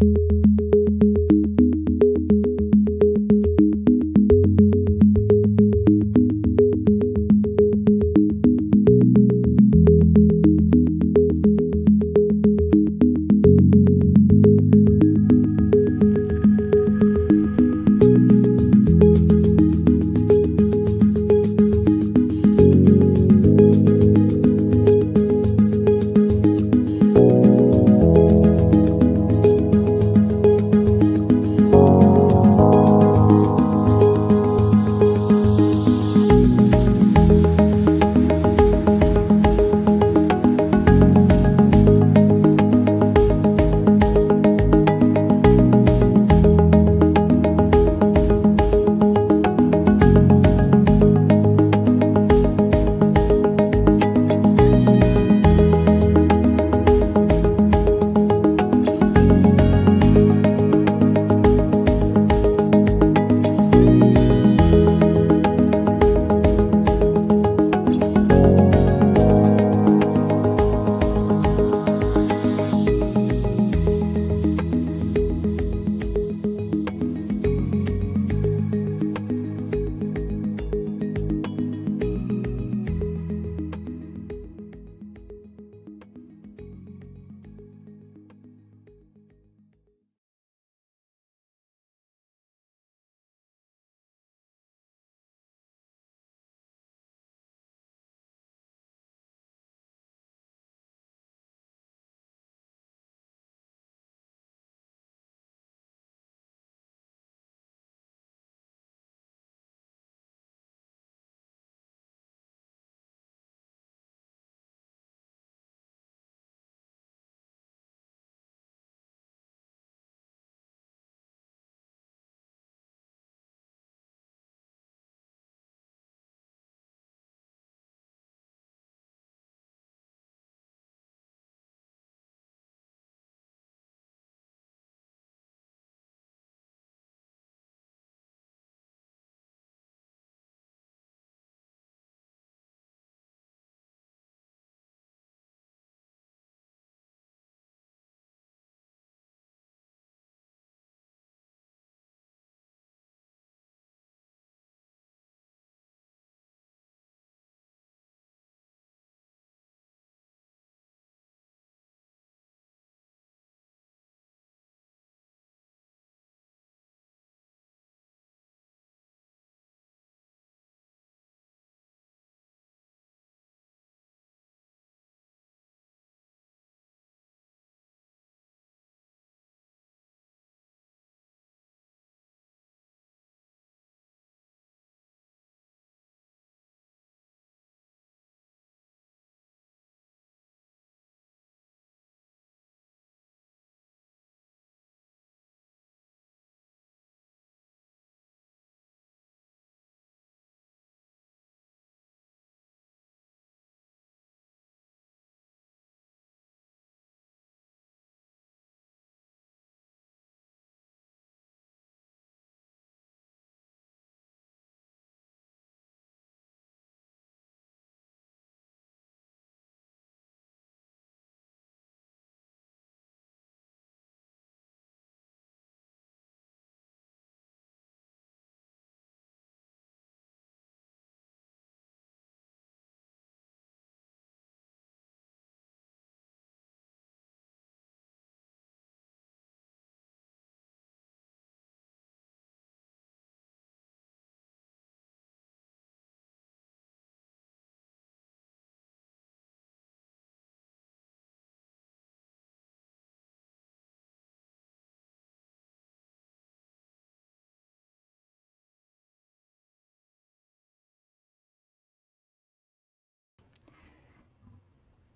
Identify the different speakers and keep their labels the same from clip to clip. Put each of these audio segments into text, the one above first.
Speaker 1: you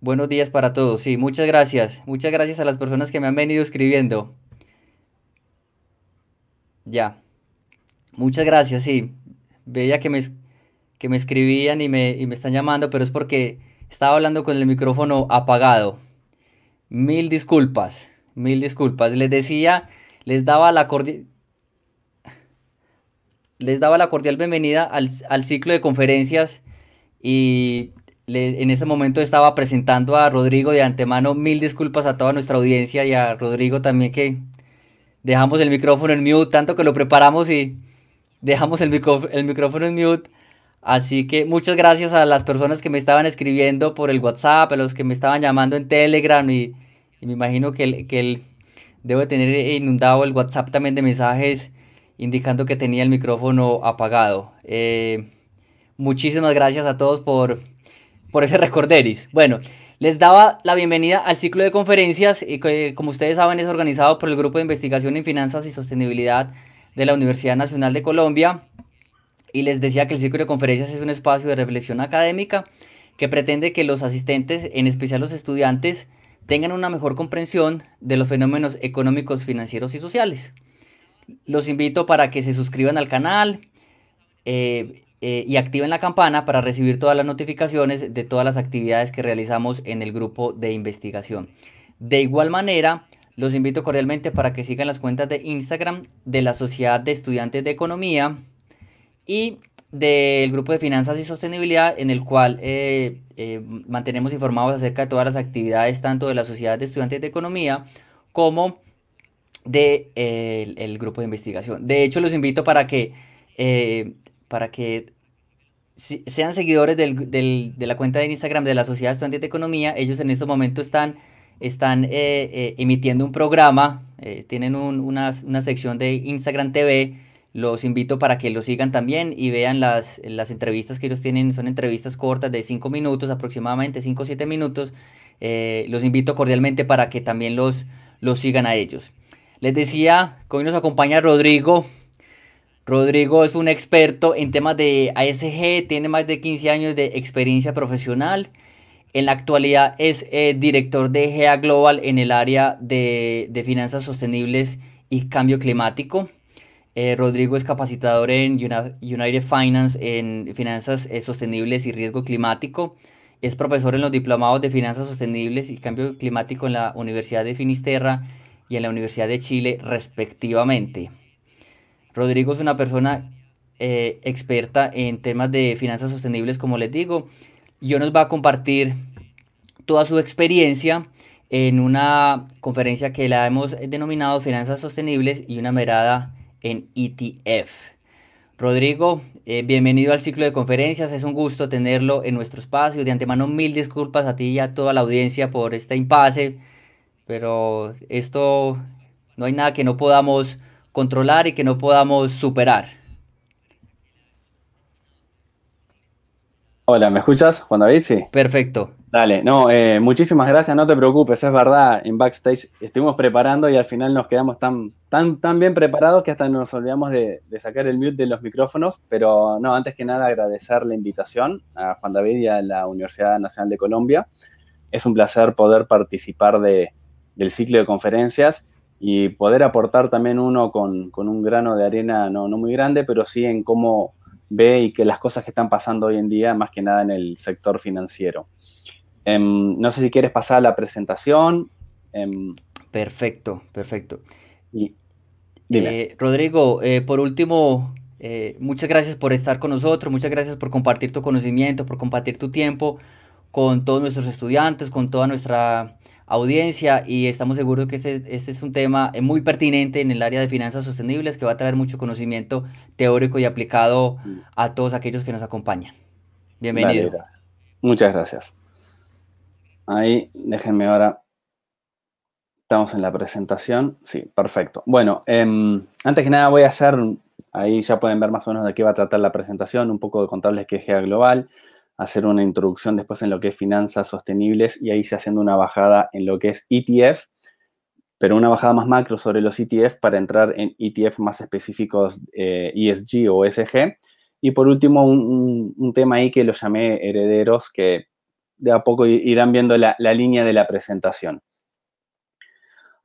Speaker 1: Buenos días para todos. Sí, muchas gracias. Muchas gracias a las personas que me han venido escribiendo. Ya. Muchas gracias, sí. Veía que me, que me escribían y me, están llamando, pero es porque estaba hablando con el micrófono apagado. Mil disculpas. Mil disculpas. Les decía, les daba la cordial... Les daba la cordial bienvenida al, al ciclo de conferencias y en ese momento estaba presentando a Rodrigo de antemano. Mil disculpas a toda nuestra audiencia y a Rodrigo también que dejamos el micrófono en mute, tanto que lo preparamos y dejamos el, micrófono en mute. Así que muchas gracias a las personas que me estaban escribiendo por el WhatsApp, a los que me estaban llamando en Telegram y, me imagino que, él que tener inundado el WhatsApp también de mensajes indicando que tenía el micrófono apagado. Eh, muchísimas gracias a todos por por ese recorderis. Bueno, les daba la bienvenida al ciclo de conferencias y eh, que, como ustedes saben, es organizado por el Grupo de Investigación en Finanzas y Sostenibilidad de la Universidad Nacional de Colombia. Y les decía que el ciclo de conferencias es un espacio de reflexión académica que pretende que los asistentes, en especial los estudiantes, tengan una mejor comprensión de los fenómenos económicos, financieros y sociales. Los invito para que se suscriban al canal, eh, eh, y activen la campana para recibir todas las notificaciones de todas las actividades que realizamos en el grupo de investigación. De igual manera, los invito cordialmente para que sigan las cuentas de Instagram de la Sociedad de Estudiantes de Economía y del grupo de finanzas y sostenibilidad en el cual eh, eh, mantenemos informados acerca de todas las actividades tanto de la Sociedad de Estudiantes de Economía como del de, el grupo de investigación. De hecho, los invito para que para que sean seguidores de la cuenta de Instagram de la Sociedad Estudiantil de Economía. Ellos en este momento están, están eh, eh, emitiendo un programa, eh, tienen una, sección de Instagram TV. Los invito para que lo sigan también y vean las, las entrevistas que ellos tienen. Son entrevistas cortas de 5 minutos, aproximadamente 5 o 7 minutos. los invito cordialmente para que también los, los sigan a ellos. Les decía que hoy nos acompaña Rodrigo, Rodrigo es un experto en temas de ASG, tiene más de 15 años de experiencia profesional. En la actualidad es eh, director de e GEA Global en el área de, finanzas sostenibles y cambio climático. Eh, Rodrigo es capacitador en United Finance en finanzas eh, sostenibles y riesgo climático. Es profesor en los diplomados de finanzas sostenibles y cambio climático en la Universidad de Finisterra y en la Universidad de Chile, respectivamente. Rodrigo es una persona eh, experta en temas de finanzas sostenibles, como les digo. Yo nos va a compartir toda su experiencia en una conferencia que la hemos denominado Finanzas Sostenibles y una mirada en ETF. Rodrigo, eh, bienvenido al ciclo de conferencias. Es un gusto tenerlo en nuestro espacio. De antemano, mil disculpas a ti y a toda la audiencia por este impasse, pero esto no hay nada que no podamos controlar y que no podamos superar.
Speaker 2: Hola, ¿me escuchas, Juan David? Sí. Perfecto. Dale, no, eh, muchísimas gracias, no te preocupes, es verdad, en backstage estuvimos preparando y al final nos quedamos tan, tan, tan bien preparados que hasta nos olvidamos de, sacar el mute de los micrófonos, pero no, antes que nada agradecer la invitación a Juan David y a la Universidad Nacional de Colombia. Es un placer poder participar de, del ciclo de conferencias y poder aportar también uno con, un grano de arena no, muy grande, pero sí en cómo ve y que las cosas que están pasando hoy en día, más que nada en el sector financiero. Em, no sé si quieres pasar a la presentación. Em, perfecto, perfecto. Y,
Speaker 1: eh, Rodrigo, eh, por último, eh, muchas gracias por estar con nosotros, muchas gracias por compartir tu conocimiento, por compartir tu tiempo con todos nuestros estudiantes, con toda nuestra audiencia y estamos seguros que este, es un tema eh, muy pertinente en el área de finanzas sostenibles que va a traer mucho conocimiento teórico y aplicado mm. a todos aquellos que nos acompañan.
Speaker 2: Bienvenido. Muchas gracias. Ahí, déjenme ahora. Estamos en la presentación. Sí, perfecto. Bueno, em, antes que nada voy a hacer, ahí ya pueden ver más o menos de qué va a tratar la presentación, un poco de contarles que es GEA Global, hacer una introducción después en lo que es finanzas sostenibles y ahí se haciendo una bajada en lo que es ETF, pero una bajada más macro sobre los ETF para entrar en ETF más específicos ESG eh, e o e SG. Y por último, un, tema ahí que lo llamé herederos, que de a poco irán viendo la línea de la presentación.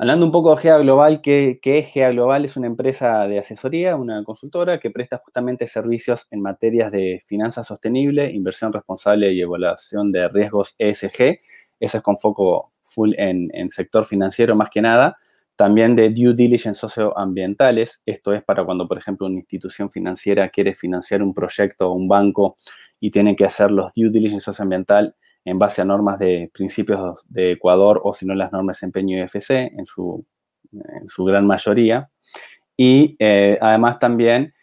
Speaker 2: Hablando un poco de GEA Global, ¿qué, es GEA Global? Es una empresa de asesoría, una consultora que presta justamente servicios en materias de finanzas sostenible, inversión responsable y evaluación de riesgos ESG. Eso es con foco full en, en sector financiero más que nada. También de due diligence socioambientales. Esto es para cuando, por ejemplo, una institución financiera quiere financiar un proyecto o un banco y tiene que hacer los due diligence socioambiental en base a normas de principios de Ecuador o si no las normas de empeño IFC en su, en su gran mayoría. Y eh, además también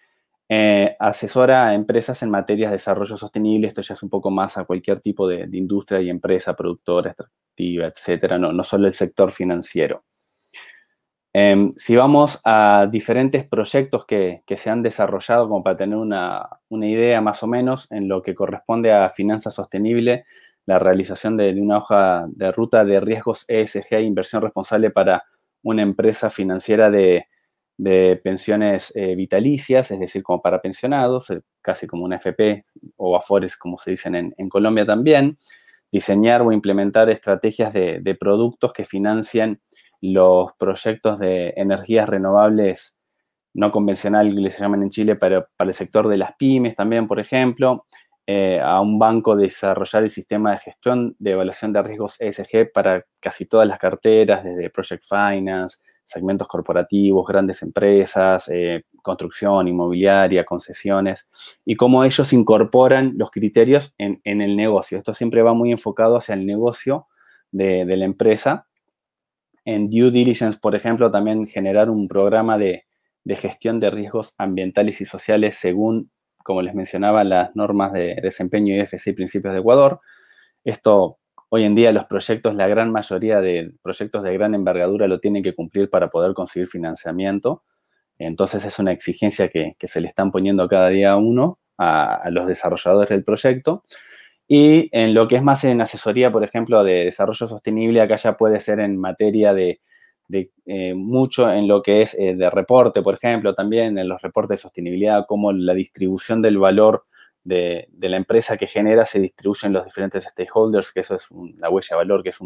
Speaker 2: eh, asesora a empresas en materias de desarrollo sostenible, esto ya es un poco más a cualquier tipo de, industria y empresa, productora, extractiva, etcétera, no, no solo el sector financiero. Em, si vamos a diferentes proyectos que, se han desarrollado como para tener una, una idea más o menos en lo que corresponde a finanzas sostenibles la realización de una hoja de ruta de riesgos ESG e inversión responsable para una empresa financiera de, pensiones eh, vitalicias, es decir, como para pensionados, eh, casi como una FP o AFORES, como se dicen en, Colombia también, diseñar o implementar estrategias de, productos que financian los proyectos de energías renovables no convencional, que les llaman en Chile, para el sector de las pymes también, por ejemplo, eh, a un banco desarrollar el sistema de gestión de evaluación de riesgos ESG para casi todas las carteras, desde Project Finance, segmentos corporativos, grandes empresas, eh, construcción, inmobiliaria, concesiones, y cómo ellos incorporan los criterios en, el negocio. Esto siempre va muy enfocado hacia el negocio de, la empresa. En due diligence, por ejemplo, también generar un programa de, de gestión de riesgos ambientales y sociales según como les mencionaba, las normas de desempeño IFC y principios de Ecuador. Esto, hoy en día, los proyectos, la gran mayoría de proyectos de gran envergadura lo tienen que cumplir para poder conseguir financiamiento. Entonces, es una exigencia que, se le están poniendo cada día a uno a los desarrolladores del proyecto. Y en lo que es más en asesoría, por ejemplo, de desarrollo sostenible, acá ya puede ser en materia de de, eh, mucho en lo que es eh, de reporte, por ejemplo, también en los reportes de sostenibilidad, cómo la distribución del valor de, la empresa que genera se distribuye en los diferentes stakeholders, que eso es la huella de valor, que es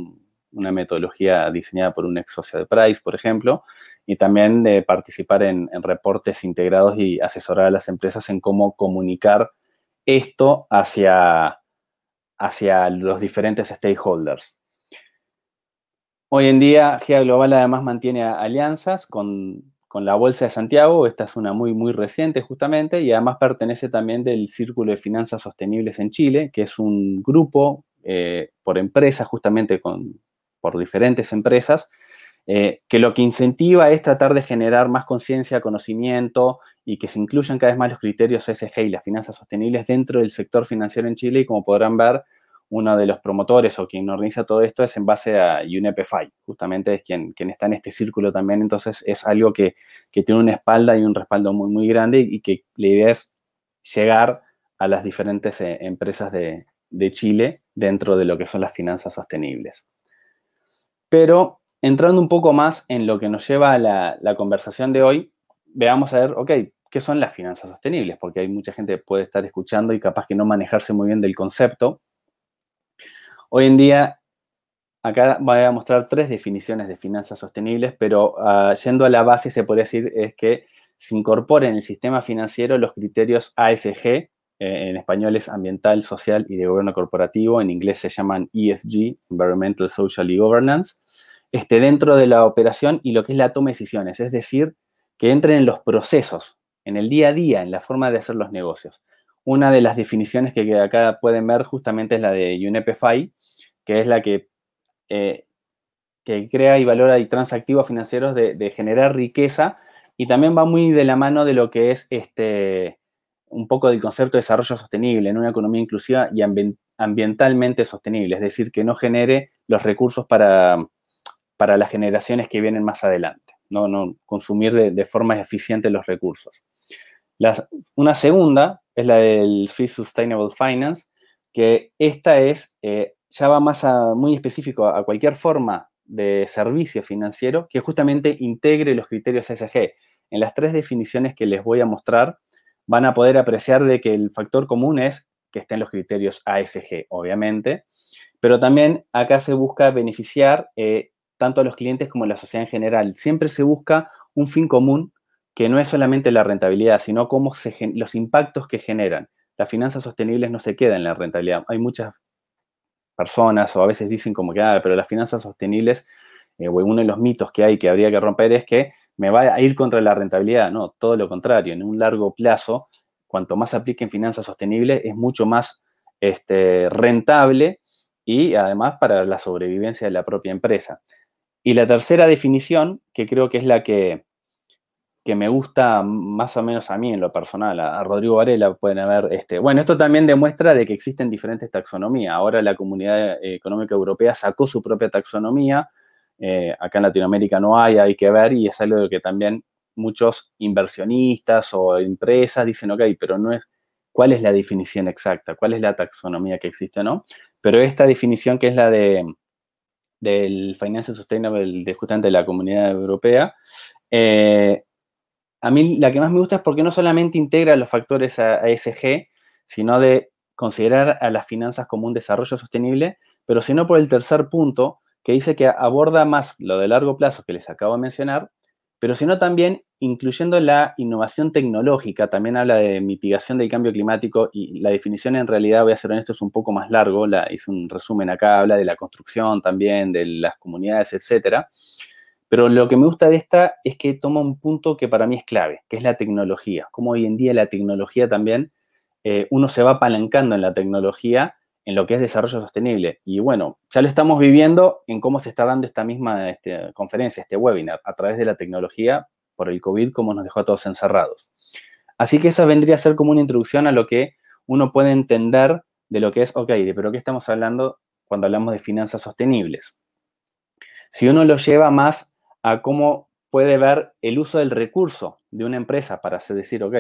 Speaker 2: una metodología diseñada por un ex socio de Price, por ejemplo, y también de participar en, en reportes integrados y asesorar a las empresas en cómo comunicar esto hacia, hacia los diferentes stakeholders. Hoy en día, GEA Global además mantiene alianzas con, la Bolsa de Santiago. Esta es una muy, muy reciente justamente y además pertenece también del Círculo de Finanzas Sostenibles en Chile, que es un grupo eh, por empresas, justamente con, por diferentes empresas, eh, que lo que incentiva es tratar de generar más conciencia, conocimiento y que se incluyan cada vez más los criterios ESG y las finanzas sostenibles dentro del sector financiero en Chile. Y como podrán ver, uno de los promotores o quien organiza todo esto es en base a UNEPFI, justamente es quien, quien está en este círculo también, entonces es algo que, tiene una espalda y un respaldo muy, muy grande y que la idea es llegar a las diferentes eh, empresas de, Chile dentro de lo que son las finanzas sostenibles. Pero entrando un poco más en lo que nos lleva a la, la, conversación de hoy, veamos a ver, ok, ¿qué son las finanzas sostenibles? Porque hay mucha gente que puede estar escuchando y capaz que no manejarse muy bien del concepto. Hoy en día, acá voy a mostrar tres definiciones de finanzas sostenibles, pero ah, yendo a la base se puede decir es que se incorporan en el sistema financiero los criterios ASG, eh, en español es ambiental, social y de gobierno corporativo, en inglés se llaman ESG, Environmental, Social y Governance, esté dentro de la operación y lo que es la toma de decisiones, es decir, que entren en los procesos, en el día a día, en la forma de hacer los negocios. Una de las definiciones que acá pueden ver justamente es la de UNEPFI, que es la que, eh, que crea y valora y transactivos financieros de, generar riqueza y también va muy de la mano de lo que es este, un poco del concepto de desarrollo sostenible en una economía inclusiva y ambientalmente sostenible, es decir, que no genere los recursos para, las generaciones que vienen más adelante, no, consumir de, forma eficiente los recursos. una segunda es la del Free Sustainable Finance, que esta es, eh, ya va más a, muy específico a cualquier forma de servicio financiero que justamente integre los criterios ASG. En las tres definiciones que les voy a mostrar, van a poder apreciar de que el factor común es que estén los criterios ASG, obviamente, pero también acá se busca beneficiar eh, tanto a los clientes como a la sociedad en general. Siempre se busca un fin común que no es solamente la rentabilidad, sino cómo se, los impactos que generan. Las finanzas sostenibles no se quedan en la rentabilidad. Hay muchas personas, o a veces dicen como que, ah, pero las finanzas sostenibles, eh, uno de los mitos que hay que habría que romper es que me va a ir contra la rentabilidad. No, todo lo contrario. En un largo plazo, cuanto más apliquen finanzas sostenibles, es mucho más este, rentable y además para la sobrevivencia de la propia empresa. Y la tercera definición, que creo que es la que que me gusta más o menos a mí en lo personal. A Rodrigo Varela pueden ver este, bueno, esto también demuestra de que existen diferentes taxonomías. Ahora la Comunidad eh, Económica Europea sacó su propia taxonomía. Eh, acá en Latinoamérica no hay, hay que ver, y es algo que también muchos inversionistas o empresas dicen, ok, pero no es cuál es la definición exacta, cuál es la taxonomía que existe, ¿no? Pero esta definición que es la de del Finance Sustainable de justamente la Comunidad Europea, eh, a mí la que más me gusta es porque no solamente integra los factores ASG, sino de considerar a las finanzas como un desarrollo sostenible, pero sino por el tercer punto, que dice que aborda más lo de largo plazo que les acabo de mencionar, pero sino también incluyendo la innovación tecnológica, también habla de mitigación del cambio climático y la definición en realidad, voy a ser Esto es un poco más largo, la, hice un resumen acá, habla de la construcción también, de las comunidades, etcétera. Pero lo que me gusta de esta es que toma un punto que para mí es clave, que es la tecnología. Como hoy en día la tecnología también, eh, uno se va apalancando en la tecnología, en lo que es desarrollo sostenible. Y bueno, ya lo estamos viviendo en cómo se está dando esta misma este, conferencia, este webinar, a través de la tecnología por el COVID, como nos dejó a todos encerrados. Así que eso vendría a ser como una introducción a lo que uno puede entender de lo que es, ok, de pero qué estamos hablando cuando hablamos de finanzas sostenibles. Si uno lo lleva más a cómo puede ver el uso del recurso de una empresa para decir, ok,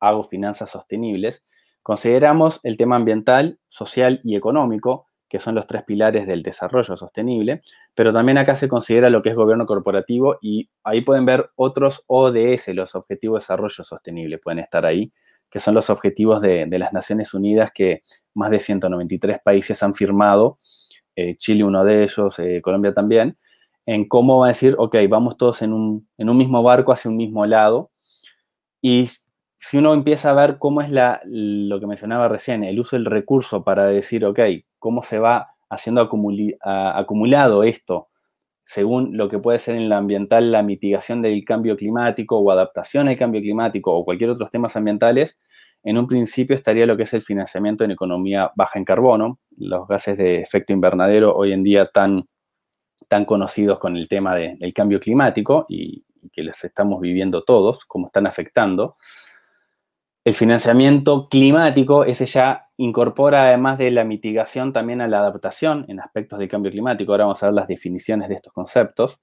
Speaker 2: hago finanzas sostenibles, consideramos el tema ambiental, social y económico, que son los tres pilares del desarrollo sostenible, pero también acá se considera lo que es gobierno corporativo y ahí pueden ver otros ODS, los Objetivos de Desarrollo Sostenible, pueden estar ahí, que son los objetivos de, las Naciones Unidas que más de 193 países han firmado, eh, Chile uno de ellos, eh, Colombia también, en cómo va a decir, ok, vamos todos en un, en un mismo barco hacia un mismo lado. Y si uno empieza a ver cómo es la, lo que mencionaba recién, el uso del recurso para decir, ok, cómo se va haciendo acumulado esto, según lo que puede ser en lo ambiental la mitigación del cambio climático o adaptación al cambio climático o cualquier otro tema ambiental, en un principio estaría lo que es el financiamiento en economía baja en carbono, los gases de efecto invernadero hoy en día tan tan conocidos con el tema del cambio climático y, que les estamos viviendo todos, cómo están afectando. El financiamiento climático, ese ya incorpora además de la mitigación también a la adaptación en aspectos del cambio climático. Ahora vamos a ver las definiciones de estos conceptos.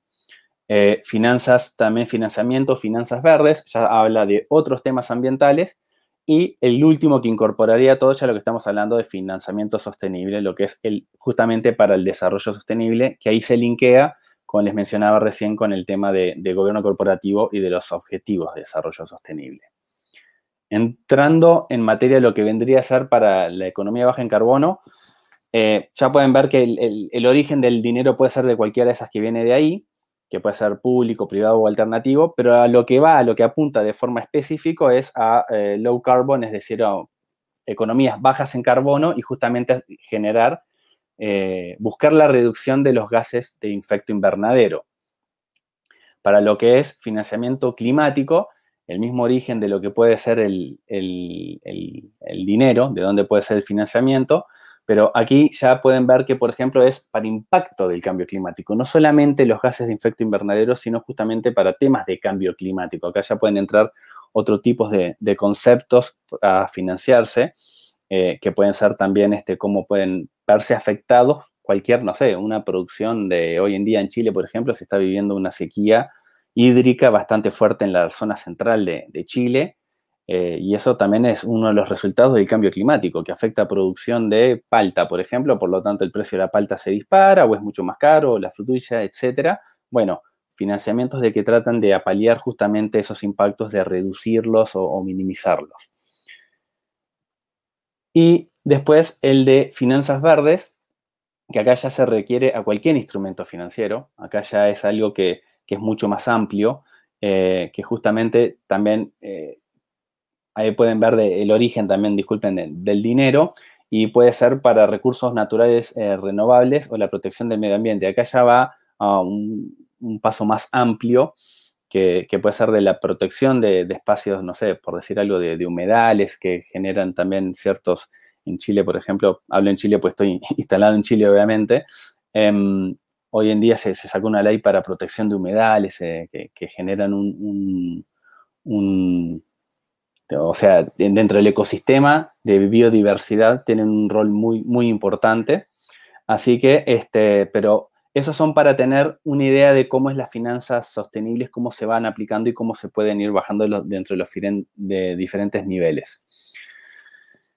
Speaker 2: Eh, finanzas, también financiamiento, finanzas verdes, ya habla de otros temas ambientales y el último que incorporaría todo ya lo que estamos hablando de financiamiento sostenible, lo que es el, justamente para el desarrollo sostenible, que ahí se linkea, como les mencionaba recién, con el tema de, gobierno corporativo y de los objetivos de desarrollo sostenible. Entrando en materia de lo que vendría a ser para la economía baja en carbono, eh, ya pueden ver que el origen del dinero puede ser de cualquiera de esas que viene de ahí, que puede ser público, privado o alternativo, pero a lo que va, a lo que apunta de forma específica es a eh, low carbon, es decir, a economías bajas en carbono y justamente generar, eh, buscar la reducción de los gases de efecto invernadero. Para lo que es financiamiento climático, el mismo origen de lo que puede ser el dinero, de dónde puede ser el financiamiento, pero aquí ya pueden ver que, por ejemplo, es para impacto del cambio climático, no solamente los gases de efecto invernadero, sino justamente para temas de cambio climático. Acá ya pueden entrar otro tipo de, conceptos a financiarse, eh, que pueden ser también este, cómo pueden verse afectados cualquier, no sé, una producción de hoy en día en Chile, por ejemplo, se está viviendo una sequía hídrica bastante fuerte en la zona central de Chile eh, y eso también es uno de los resultados del cambio climático, que afecta a producción de palta, por ejemplo, por lo tanto el precio de la palta se dispara o es mucho más caro, la frutilla, etcétera. Bueno, financiamientos de que tratan de apalear justamente esos impactos, de reducirlos o, minimizarlos. Y después el de finanzas verdes, que acá ya se requiere a cualquier instrumento financiero, acá ya es algo que, es mucho más amplio, eh, que justamente también... Eh, ahí pueden ver el origen también, disculpen, del dinero, y puede ser para recursos naturales eh, renovables o la protección del medio ambiente. Acá ya va a un, paso más amplio. Que, puede ser de la protección de, espacios, no sé, por decir algo, de, humedales que generan también ciertos, en Chile, por ejemplo, hablo en Chile, pues estoy instalado en Chile, obviamente, em, hoy en día se, sacó una ley para protección de humedales eh, que, generan un, este, o sea, dentro del ecosistema de biodiversidad tienen un rol muy, muy importante. Así que, este, pero esos son para tener una idea de cómo es las finanzas sostenibles, cómo se van aplicando y cómo se pueden ir bajando dentro de los diferentes niveles.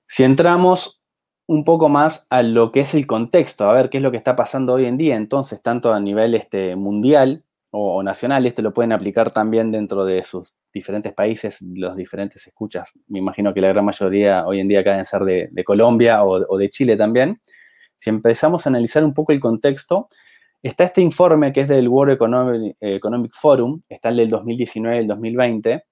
Speaker 2: Si entramos un poco más a lo que es el contexto, a ver qué es lo que está pasando hoy en día, entonces, tanto a nivel este, mundial o, o nacional, esto lo pueden aplicar también dentro de sus diferentes países, los diferentes escuchas. Me imagino que la gran mayoría hoy en día caen en ser de, Colombia o, de Chile también. Si empezamos a analizar un poco el contexto, está este informe que es del World Economic, Forum, está el del 2019 y el 2020,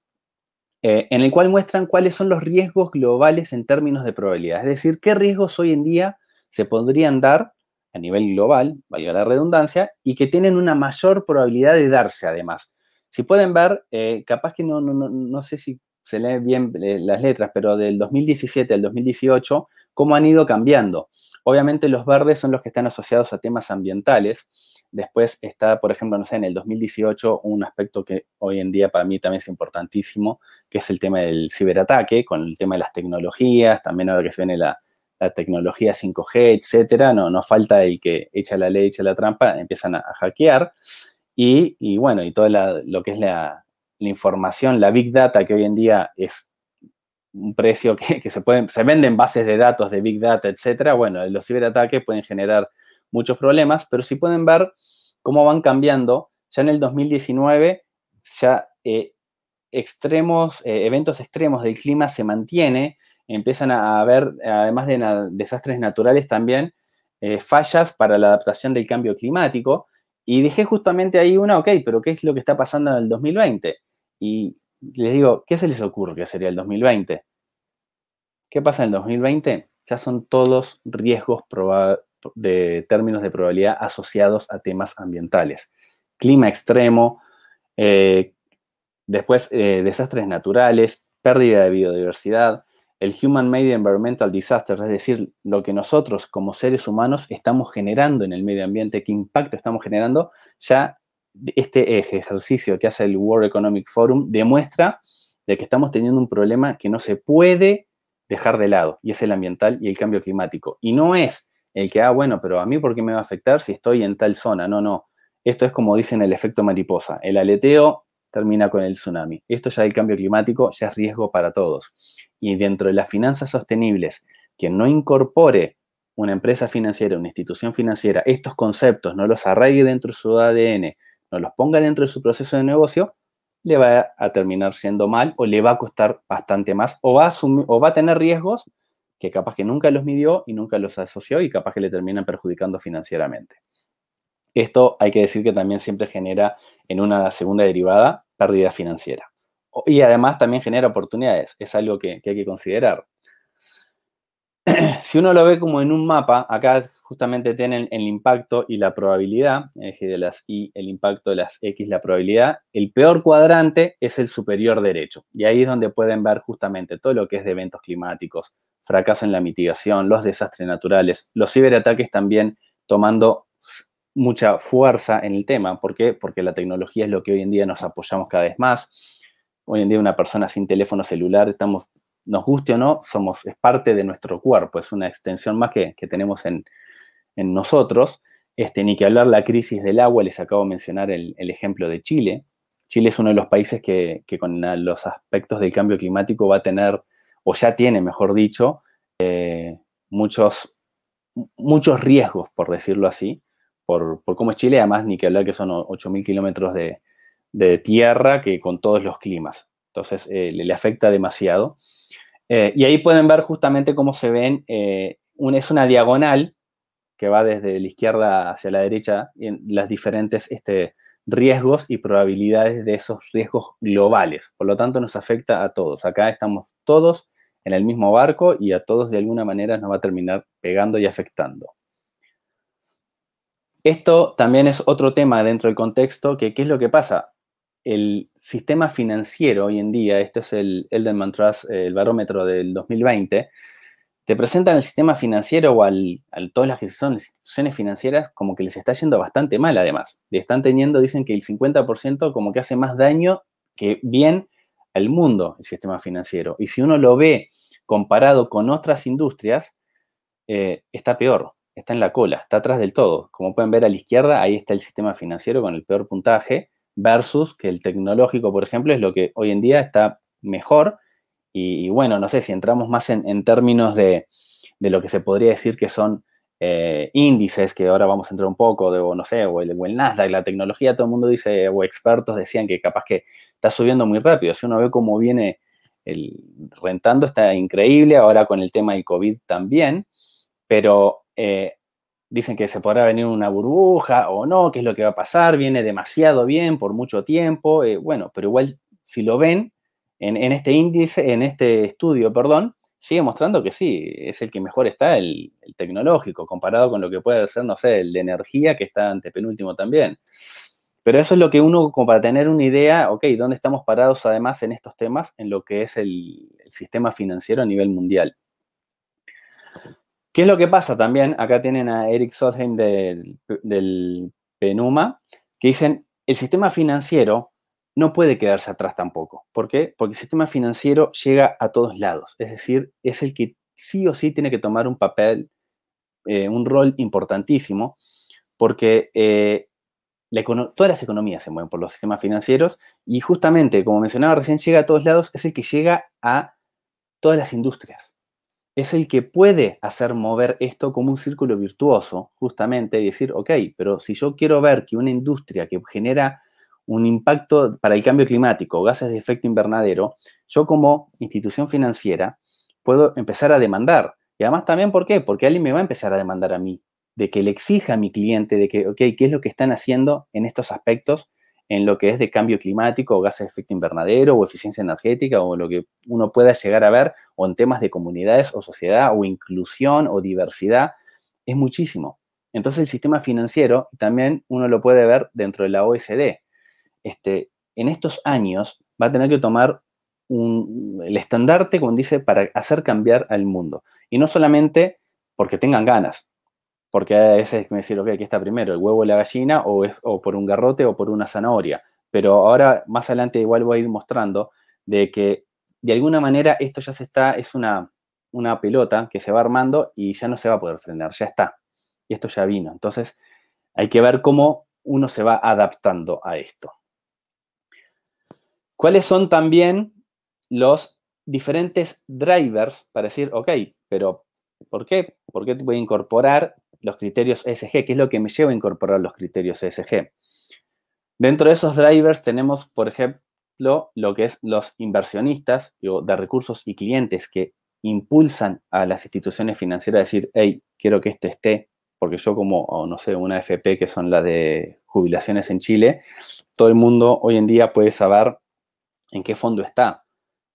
Speaker 2: eh, en el cual muestran cuáles son los riesgos globales en términos de probabilidad. Es decir, qué riesgos hoy en día se podrían dar a nivel global, valga la redundancia, y que tienen una mayor probabilidad de darse además. Si pueden ver, eh, capaz que no, no, no, no, sé si se leen bien eh, las letras, pero del 2017 al 2018, cómo han ido cambiando. Obviamente los verdes son los que están asociados a temas ambientales. Después está, por ejemplo, no sé, en el 2018 un aspecto que hoy en día para mí también es importantísimo, que es el tema del ciberataque, con el tema de las tecnologías, también ahora que se viene la, tecnología 5G, etcétera, no, no falta el que echa la ley, echa la trampa, empiezan a hackear. Y, bueno, y todo lo que es la, información, la big data, que hoy en día es un precio que, se, pueden, se venden bases de datos de big data, etcétera. Bueno, los ciberataques pueden generar muchos problemas, pero si pueden ver cómo van cambiando, ya en el 2019 ya eh, extremos, eh, eventos extremos del clima se mantiene, empiezan a haber, además de desastres naturales también, eh, fallas para la adaptación del cambio climático. Y dije justamente ahí una, ok, pero ¿qué es lo que está pasando en el 2020? Y les digo, ¿qué se les ocurre que sería el 2020? ¿Qué pasa en el 2020? Ya son todos riesgos de términos de probabilidad asociados a temas ambientales. Clima extremo, eh, después eh, desastres naturales, pérdida de biodiversidad, el Human Made Environmental Disaster, es decir, lo que nosotros como seres humanos estamos generando en el medio ambiente, qué impacto estamos generando, ya este ejercicio que hace el World Economic Forum demuestra de que estamos teniendo un problema que no se puede dejar de lado, y es el ambiental y el cambio climático. Y no es el que, ah, bueno, pero a mí por qué me va a afectar si estoy en tal zona, no, no. Esto es como dicen el efecto mariposa, el aleteo termina con el tsunami. Esto ya del cambio climático ya es riesgo para todos. Y dentro de las finanzas sostenibles, quien no incorpore una empresa financiera, una institución financiera, estos conceptos, no los arraigue dentro de su ADN, no los ponga dentro de su proceso de negocio, le va a terminar siendo mal o le va a costar bastante más o va a tener riesgos que capaz que nunca los midió y nunca los asoció y capaz que le terminan perjudicando financieramente. Esto hay que decir que también siempre genera en una segunda derivada pérdida financiera. Y además también genera oportunidades, es algo que, hay que considerar. Si uno lo ve como en un mapa, acá justamente tienen el impacto y la probabilidad, el eje de las Y, el impacto de las X, la probabilidad. El peor cuadrante es el superior derecho. Y ahí es donde pueden ver justamente todo lo que es de eventos climáticos, fracaso en la mitigación, los desastres naturales, los ciberataques también tomando mucha fuerza en el tema. ¿Por qué? Porque la tecnología es lo que hoy en día nos apoyamos cada vez más. Hoy en día una persona sin teléfono celular, estamos, nos guste o no, somos, es parte de nuestro cuerpo, es una extensión más que, que tenemos en, nosotros. Este, ni que hablar la crisis del agua, les acabo de mencionar el, ejemplo de Chile. Chile es uno de los países que, con los aspectos del cambio climático va a tener, o ya tiene, mejor dicho, eh, muchos, muchos riesgos, por decirlo así por, cómo es Chile, además ni que hablar que son 8.000 kilómetros de, tierra que con todos los climas. Entonces eh, le, afecta demasiado. Eh, y ahí pueden ver justamente cómo se ven, eh, es una diagonal que va desde la izquierda hacia la derecha, en las diferentes este, riesgos y probabilidades de esos riesgos globales. Por lo tanto, nos afecta a todos. Acá estamos todos en el mismo barco y a todos de alguna manera nos va a terminar pegando y afectando. Esto también es otro tema dentro del contexto, que qué es lo que pasa. El sistema financiero hoy en día, este es el Elderman Trust, el barómetro del 2020, te presentan el sistema financiero o al, todas las que son instituciones financieras como que les está yendo bastante mal además. Le están teniendo, dicen que el 50% como que hace más daño que bien al mundo el sistema financiero. Y si uno lo ve comparado con otras industrias, eh, está peor está en la cola, está atrás del todo. Como pueden ver a la izquierda, ahí está el sistema financiero con el peor puntaje, versus que el tecnológico, por ejemplo, es lo que hoy en día está mejor. Y, bueno, no sé si entramos más en, términos de, lo que se podría decir que son eh, índices, que ahora vamos a entrar un poco, de, o no sé, o el, Nasdaq, la tecnología, todo el mundo dice, o expertos decían que capaz que está subiendo muy rápido. Si uno ve cómo viene rentando, está increíble, ahora con el tema del COVID también, pero eh, dicen que se podrá venir una burbuja o no, qué es lo que va a pasar, viene demasiado bien por mucho tiempo, eh, bueno, pero igual si lo ven en, este índice, en este estudio, perdón, sigue mostrando que sí, es el que mejor está el, tecnológico, comparado con lo que puede ser, no sé, el de energía que está ante penúltimo también. Pero eso es lo que uno, como para tener una idea, ok, ¿dónde estamos parados además en estos temas en lo que es el sistema financiero a nivel mundial? ¿Qué es lo que pasa también? Acá tienen a Eric Sosheim del, PENUMA, que dicen, el sistema financiero no puede quedarse atrás tampoco. ¿Por qué? Porque el sistema financiero llega a todos lados, es decir, es el que sí o sí tiene que tomar un papel, eh, un rol importantísimo, porque eh, todas las economías se mueven por los sistemas financieros y justamente, como mencionaba recién, llega a todos lados, es el que llega a todas las industrias es el que puede hacer mover esto como un círculo virtuoso, justamente, y decir, ok, pero si yo quiero ver que una industria que genera un impacto para el cambio climático, gases de efecto invernadero, yo como institución financiera puedo empezar a demandar. Y además también, ¿por qué? Porque alguien me va a empezar a demandar a mí, de que le exija a mi cliente, de que, ok, ¿qué es lo que están haciendo en estos aspectos en lo que es de cambio climático o gases de efecto invernadero o eficiencia energética o lo que uno pueda llegar a ver o en temas de comunidades o sociedad o inclusión o diversidad, es muchísimo. Entonces el sistema financiero también uno lo puede ver dentro de la OSD. Este, en estos años va a tener que tomar el estandarte, como dice, para hacer cambiar al mundo. Y no solamente porque tengan ganas, porque a veces me dicen, ok, ¿qué está primero? ¿El huevo o la gallina? O, es, o por un garrote o por una zanahoria. Pero ahora, más adelante, igual voy a ir mostrando de que de alguna manera esto ya se está, es una, una pelota que se va armando y ya no se va a poder frenar, ya está. Y esto ya vino. Entonces, hay que ver cómo uno se va adaptando a esto. ¿Cuáles son también los diferentes drivers para decir, ok, pero ¿por qué? ¿Por qué te voy a incorporar los criterios ESG, que es lo que me lleva a incorporar los criterios ESG. Dentro de esos drivers tenemos, por ejemplo, lo que es los inversionistas de recursos y clientes que impulsan a las instituciones financieras a decir, hey, quiero que esto esté, porque yo como, no sé, una FP que son las de jubilaciones en Chile, todo el mundo hoy en día puede saber en qué fondo está,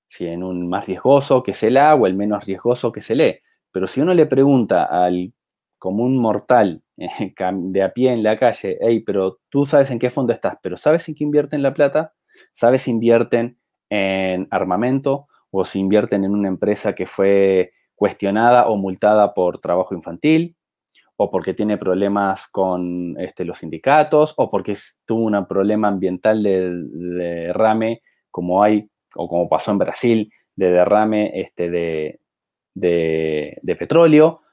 Speaker 2: si en un más riesgoso que se el A o el menos riesgoso que se lee. Pero si uno le pregunta al como un mortal eh, de a pie en la calle, hey, pero tú sabes en qué fondo estás, pero ¿sabes en qué invierten la plata? ¿Sabes si invierten en armamento o si invierten en una empresa que fue cuestionada o multada por trabajo infantil? o porque tiene problemas con este, los sindicatos, o porque tuvo un problema ambiental de, derrame, como hay, o como pasó en Brasil, de derrame este, de petróleo,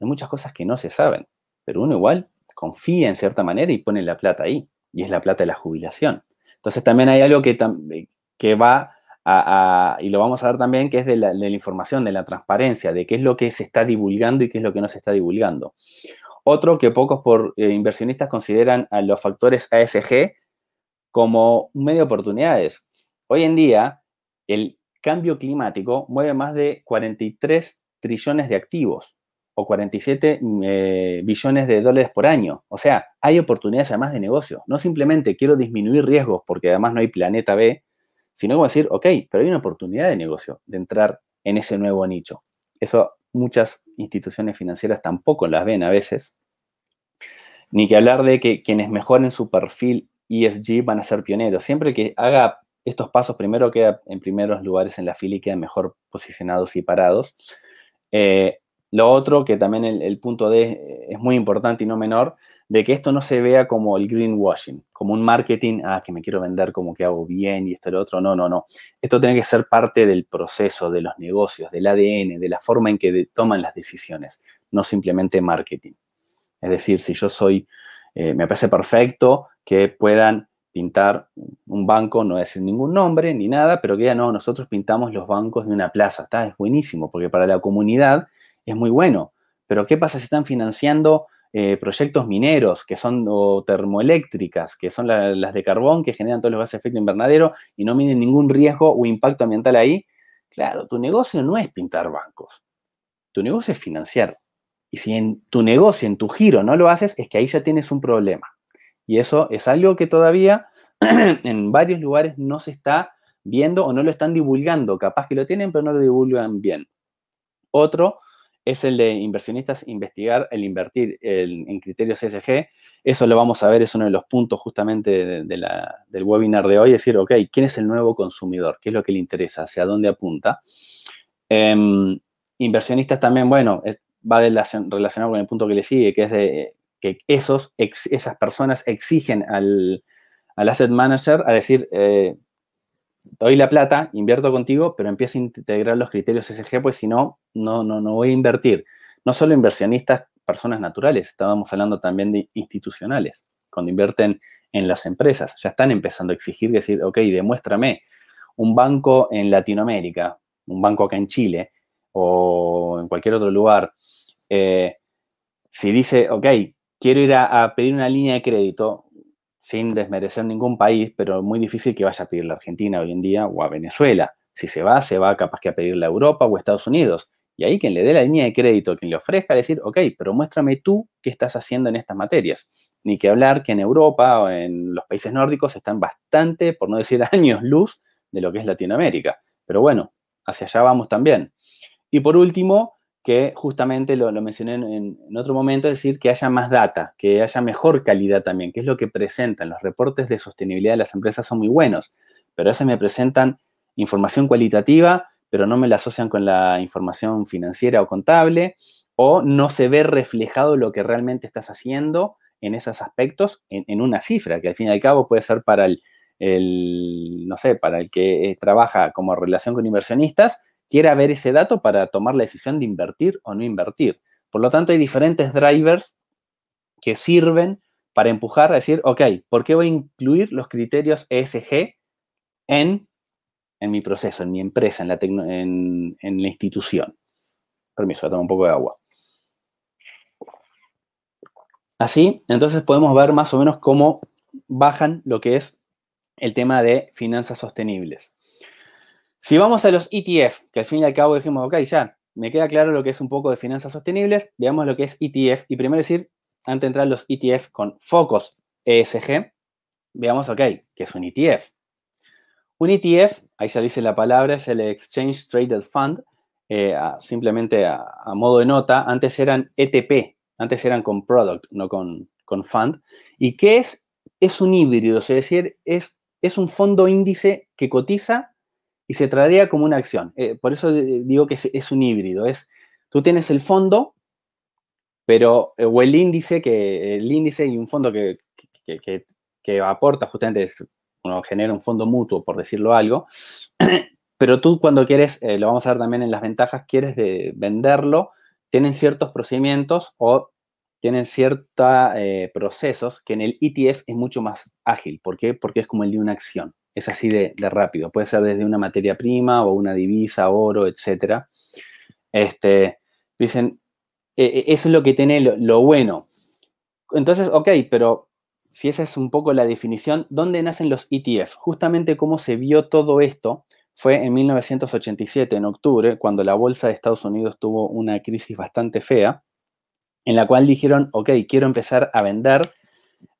Speaker 2: hay muchas cosas que no se saben, pero uno igual confía en cierta manera y pone la plata ahí, y es la plata de la jubilación. Entonces también hay algo que, eh, va a, y lo vamos a ver también, que es de la, información, de la transparencia, de qué es lo que se está divulgando y qué es lo que no se está divulgando. Otro que pocos por, eh, inversionistas consideran a los factores ASG como un medio de oportunidades. Hoy en día, el cambio climático mueve más de 43 trillones de activos o 47 eh, billones de dólares por año. O sea, hay oportunidades además de negocio. No simplemente quiero disminuir riesgos porque además no hay planeta B, sino como decir, ok, pero hay una oportunidad de negocio de entrar en ese nuevo nicho. Eso muchas instituciones financieras tampoco las ven a veces. Ni que hablar de que quienes mejoren su perfil ESG van a ser pioneros. Siempre que haga estos pasos primero queda en primeros lugares en la fila y queda mejor posicionados y parados. Eh, lo otro, que también el, punto D eh, es muy importante y no menor, de que esto no se vea como el greenwashing, como un marketing, ah, que me quiero vender como que hago bien y esto y lo otro. No, no, no. Esto tiene que ser parte del proceso, de los negocios, del ADN, de la forma en que toman las decisiones, no simplemente marketing. Es decir, si yo soy, eh, me parece perfecto que puedan pintar un banco, no decir ningún nombre ni nada, pero que ya no, nosotros pintamos los bancos de una plaza, está, es buenísimo, porque para la comunidad es muy bueno. Pero ¿qué pasa si están financiando eh, proyectos mineros que son termoeléctricas, que son las de carbón que generan todos los gases de efecto invernadero y no miden ningún riesgo o impacto ambiental ahí? Claro, tu negocio no es pintar bancos, tu negocio es financiar. Y si en tu negocio, en tu giro no lo haces, es que ahí ya tienes un problema. Y eso es algo que todavía en varios lugares no se está viendo o no lo están divulgando. Capaz que lo tienen, pero no lo divulgan bien. Otro es el de inversionistas investigar el invertir en criterios ESG. Eso lo vamos a ver, es uno de los puntos justamente del webinar de hoy, es decir, ok, ¿quién es el nuevo consumidor? ¿Qué es lo que le interesa? ¿Hacia dónde apunta? Em, inversionistas también, bueno, va relacionado con el punto que le sigue, que es que esos, esas personas exigen al, al asset manager a decir... Eh, doy la plata, invierto contigo, pero empiezo a integrar los criterios S&G, pues si no, no, no, no voy a invertir. No solo inversionistas, personas naturales, estábamos hablando también de institucionales, cuando invierten en las empresas, ya están empezando a exigir, decir, ok, demuéstrame un banco en Latinoamérica, un banco acá en Chile o en cualquier otro lugar, eh, si dice, ok, quiero ir a pedir una línea de crédito, sin desmerecer ningún país, pero muy difícil que vaya a pedirle la Argentina hoy en día o a Venezuela. Si se va, se va capaz que a pedirle a Europa o a Estados Unidos. Y ahí quien le dé la línea de crédito, quien le ofrezca decir, ok, pero muéstrame tú qué estás haciendo en estas materias. Ni que hablar que en Europa o en los países nórdicos están bastante, por no decir años luz, de lo que es Latinoamérica. Pero bueno, hacia allá vamos también. Y por último, que justamente lo, mencioné en, otro momento, es decir, que haya más data, que haya mejor calidad también, que es lo que presentan. Los reportes de sostenibilidad de las empresas son muy buenos, pero a veces me presentan información cualitativa, pero no me la asocian con la información financiera o contable, o no se ve reflejado lo que realmente estás haciendo en esos aspectos en, una cifra, que al fin y al cabo puede ser para el no sé, para el que eh, trabaja como relación con inversionistas, quiere ver ese dato para tomar la decisión de invertir o no invertir. Por lo tanto, hay diferentes drivers que sirven para empujar a decir, ok, ¿por qué voy a incluir los criterios ESG en, mi proceso, en mi empresa, en la, en la institución? Permiso, voy a tomar un poco de agua. Así, entonces podemos ver más o menos cómo bajan lo que es el tema de finanzas sostenibles. Si vamos a los ETF, que al fin y al cabo dijimos, ok, ya, me queda claro lo que es un poco de finanzas sostenibles, veamos lo que es ETF. Y primero decir, antes de entrar los ETF con focos ESG, veamos, ok, que es un ETF. Un ETF, ahí ya dice la palabra, es el Exchange Traded Fund, eh, simplemente a, modo de nota, antes eran ETP, antes eran con product, no con, con fund. ¿Y qué es? Es un híbrido, es decir, es, es un fondo índice que cotiza y se traería como una acción. Eh, por eso eh, digo que es, un híbrido. Es, tú tienes el fondo, pero, eh, o el índice, que el índice y un fondo que, aporta justamente, uno genera un fondo mutuo, por decirlo algo, pero tú cuando quieres, lo vamos a ver también en las ventajas, quieres venderlo, tienen ciertos procedimientos o tienen ciertos procesos que en el ETF es mucho más ágil. ¿Por qué? Porque es como el de una acción es así de, rápido. Puede ser desde una materia prima o una divisa, oro, etc. Este, dicen, e, e, eso es lo que tiene lo, bueno. Entonces, ok, pero si esa es un poco la definición, ¿dónde nacen los ETF? Justamente cómo se vio todo esto fue en 1987, en octubre, cuando la bolsa de Estados Unidos tuvo una crisis bastante fea, en la cual dijeron, ok, quiero empezar a vender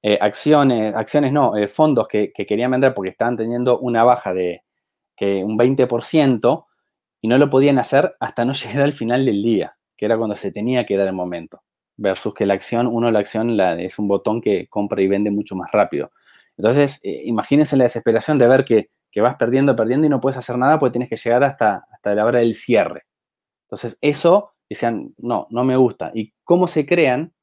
Speaker 2: eh, acciones, acciones no, eh, fondos que, querían vender porque estaban teniendo una baja de un 20% y no lo podían hacer hasta no llegar al final del día, que era cuando se tenía que dar el momento. Versus que la acción, uno la acción es un botón que compra y vende mucho más rápido. Entonces, eh, imagínense la desesperación de ver que, vas perdiendo, perdiendo y no puedes hacer nada porque tienes que llegar hasta, hasta la hora del cierre. Entonces, eso decían, no, no me gusta. ¿Y cómo se crean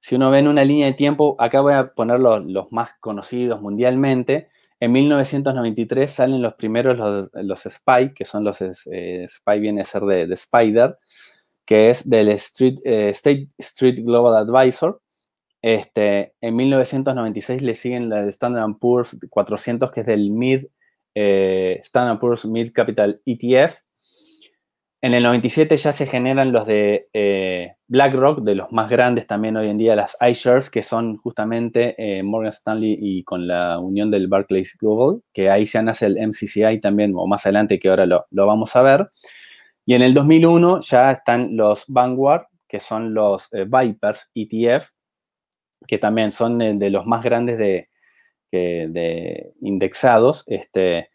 Speaker 2: si uno ve en una línea de tiempo, acá voy a poner los, más conocidos mundialmente. En 1993 salen los primeros, los, Spy, que son los eh, Spy, viene a ser de, Spider, que es del Street, eh, State Street Global Advisor. Este, en 1996 le siguen la Standard Poor's 400, que es del Mid, eh, Standard Poor's Mid Capital ETF. En el 97 ya se generan los de eh, BlackRock, de los más grandes también hoy en día, las iShares, que son justamente eh, Morgan Stanley y con la unión del Barclays Global, que ahí ya nace el MCCI también, o más adelante que ahora lo, vamos a ver. Y en el 2001 ya están los Vanguard, que son los eh, Vipers ETF, que también son de los más grandes de, de indexados. Este,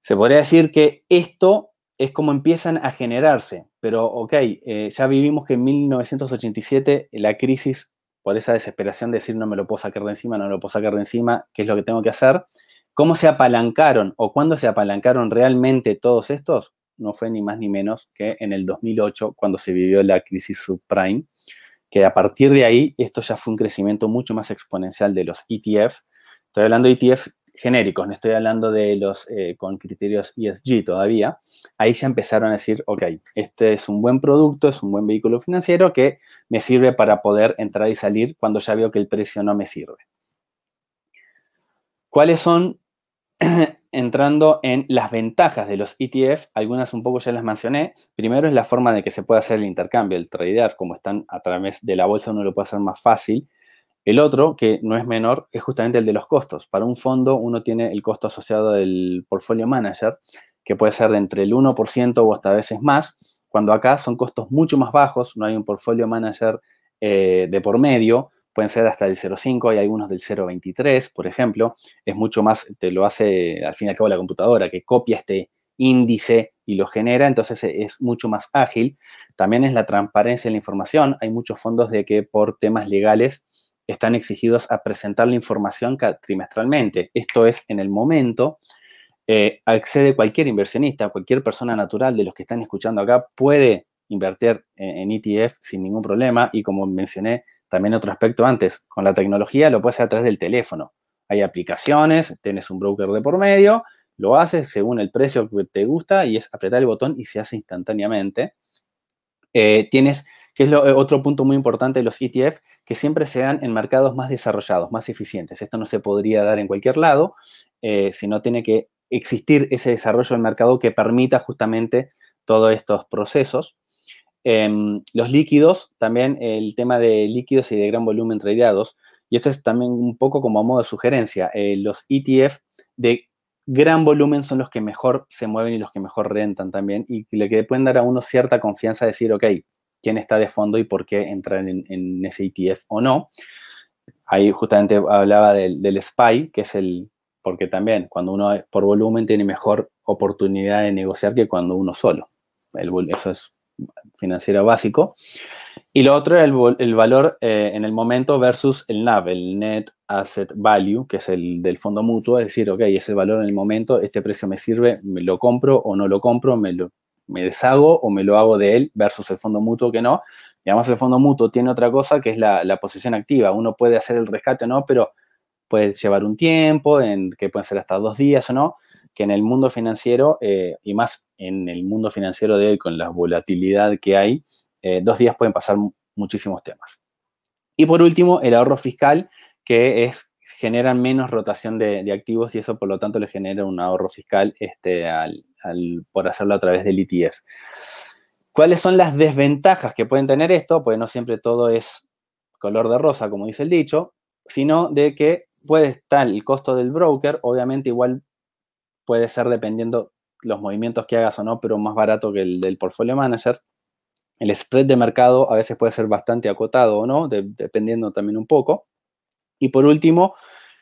Speaker 2: se podría decir que esto es como empiezan a generarse. Pero, ok, eh, ya vivimos que en 1987 la crisis, por esa desesperación de decir no me lo puedo sacar de encima, no me lo puedo sacar de encima, ¿qué es lo que tengo que hacer? ¿Cómo se apalancaron o cuándo se apalancaron realmente todos estos? No fue ni más ni menos que en el 2008, cuando se vivió la crisis subprime, que a partir de ahí esto ya fue un crecimiento mucho más exponencial de los ETF. Estoy hablando de ETF genéricos, no estoy hablando de los eh, con criterios ESG todavía, ahí ya empezaron a decir, ok, este es un buen producto, es un buen vehículo financiero que me sirve para poder entrar y salir cuando ya veo que el precio no me sirve. ¿Cuáles son, entrando en las ventajas de los ETF? Algunas un poco ya las mencioné. Primero es la forma de que se puede hacer el intercambio, el tradear, como están a través de la bolsa uno lo puede hacer más fácil el otro, que no es menor, es justamente el de los costos. Para un fondo uno tiene el costo asociado del portfolio manager, que puede ser de entre el 1% o hasta veces más, cuando acá son costos mucho más bajos, no hay un portfolio manager eh, de por medio, pueden ser hasta el 0,5, hay algunos del 0,23, por ejemplo, es mucho más, te lo hace al fin y al cabo la computadora, que copia este índice y lo genera, entonces eh, es mucho más ágil. También es la transparencia de la información, hay muchos fondos de que por temas legales están exigidos a presentar la información trimestralmente. Esto es en el momento. Eh, accede cualquier inversionista, cualquier persona natural de los que están escuchando acá puede invertir en ETF e sin ningún problema y como mencioné también otro aspecto antes, con la tecnología lo puede hacer a través del teléfono. Hay aplicaciones, tienes un broker de por medio, lo haces según el precio que te gusta y es apretar el botón y se hace instantáneamente. Eh, tienes que es eh, otro punto muy importante de los ETF, que siempre sean en mercados más desarrollados, más eficientes. Esto no se podría dar en cualquier lado, eh, sino tiene que existir ese desarrollo del mercado que permita justamente todos estos procesos. Em, los líquidos, también el tema de líquidos y de gran volumen tradeados, y esto es también un poco como a modo de sugerencia, eh, los ETF de gran volumen son los que mejor se mueven y los que mejor rentan también y que le pueden dar a uno cierta confianza de decir, ok, quién está de fondo y por qué entrar en, ese ETF o no. Ahí justamente hablaba del, SPY, que es el, porque también cuando uno por volumen tiene mejor oportunidad de negociar que cuando uno solo. El, eso es financiero básico. Y lo otro es el, valor eh, en el momento versus el NAV, el Net Asset Value, que es el del fondo mutuo, es decir, ok, ese valor en el momento, este precio me sirve, me lo compro o no lo compro, me lo, me deshago o me lo hago de él versus el fondo mutuo que no. Y además el fondo mutuo tiene otra cosa que es la, posición activa. Uno puede hacer el rescate o no, pero puede llevar un tiempo, en, que pueden ser hasta dos días o no, que en el mundo financiero, eh, y más en el mundo financiero de hoy con la volatilidad que hay, eh, dos días pueden pasar muchísimos temas. Y por último, el ahorro fiscal, que es generan menos rotación de, activos y eso por lo tanto le genera un ahorro fiscal este, al, por hacerlo a través del ETF. ¿Cuáles son las desventajas que pueden tener esto? Pues no siempre todo es color de rosa, como dice el dicho, sino de que puede estar el costo del broker, obviamente igual puede ser dependiendo los movimientos que hagas o no, pero más barato que el del portfolio manager. El spread de mercado a veces puede ser bastante acotado o no, dependiendo también un poco. Y por último,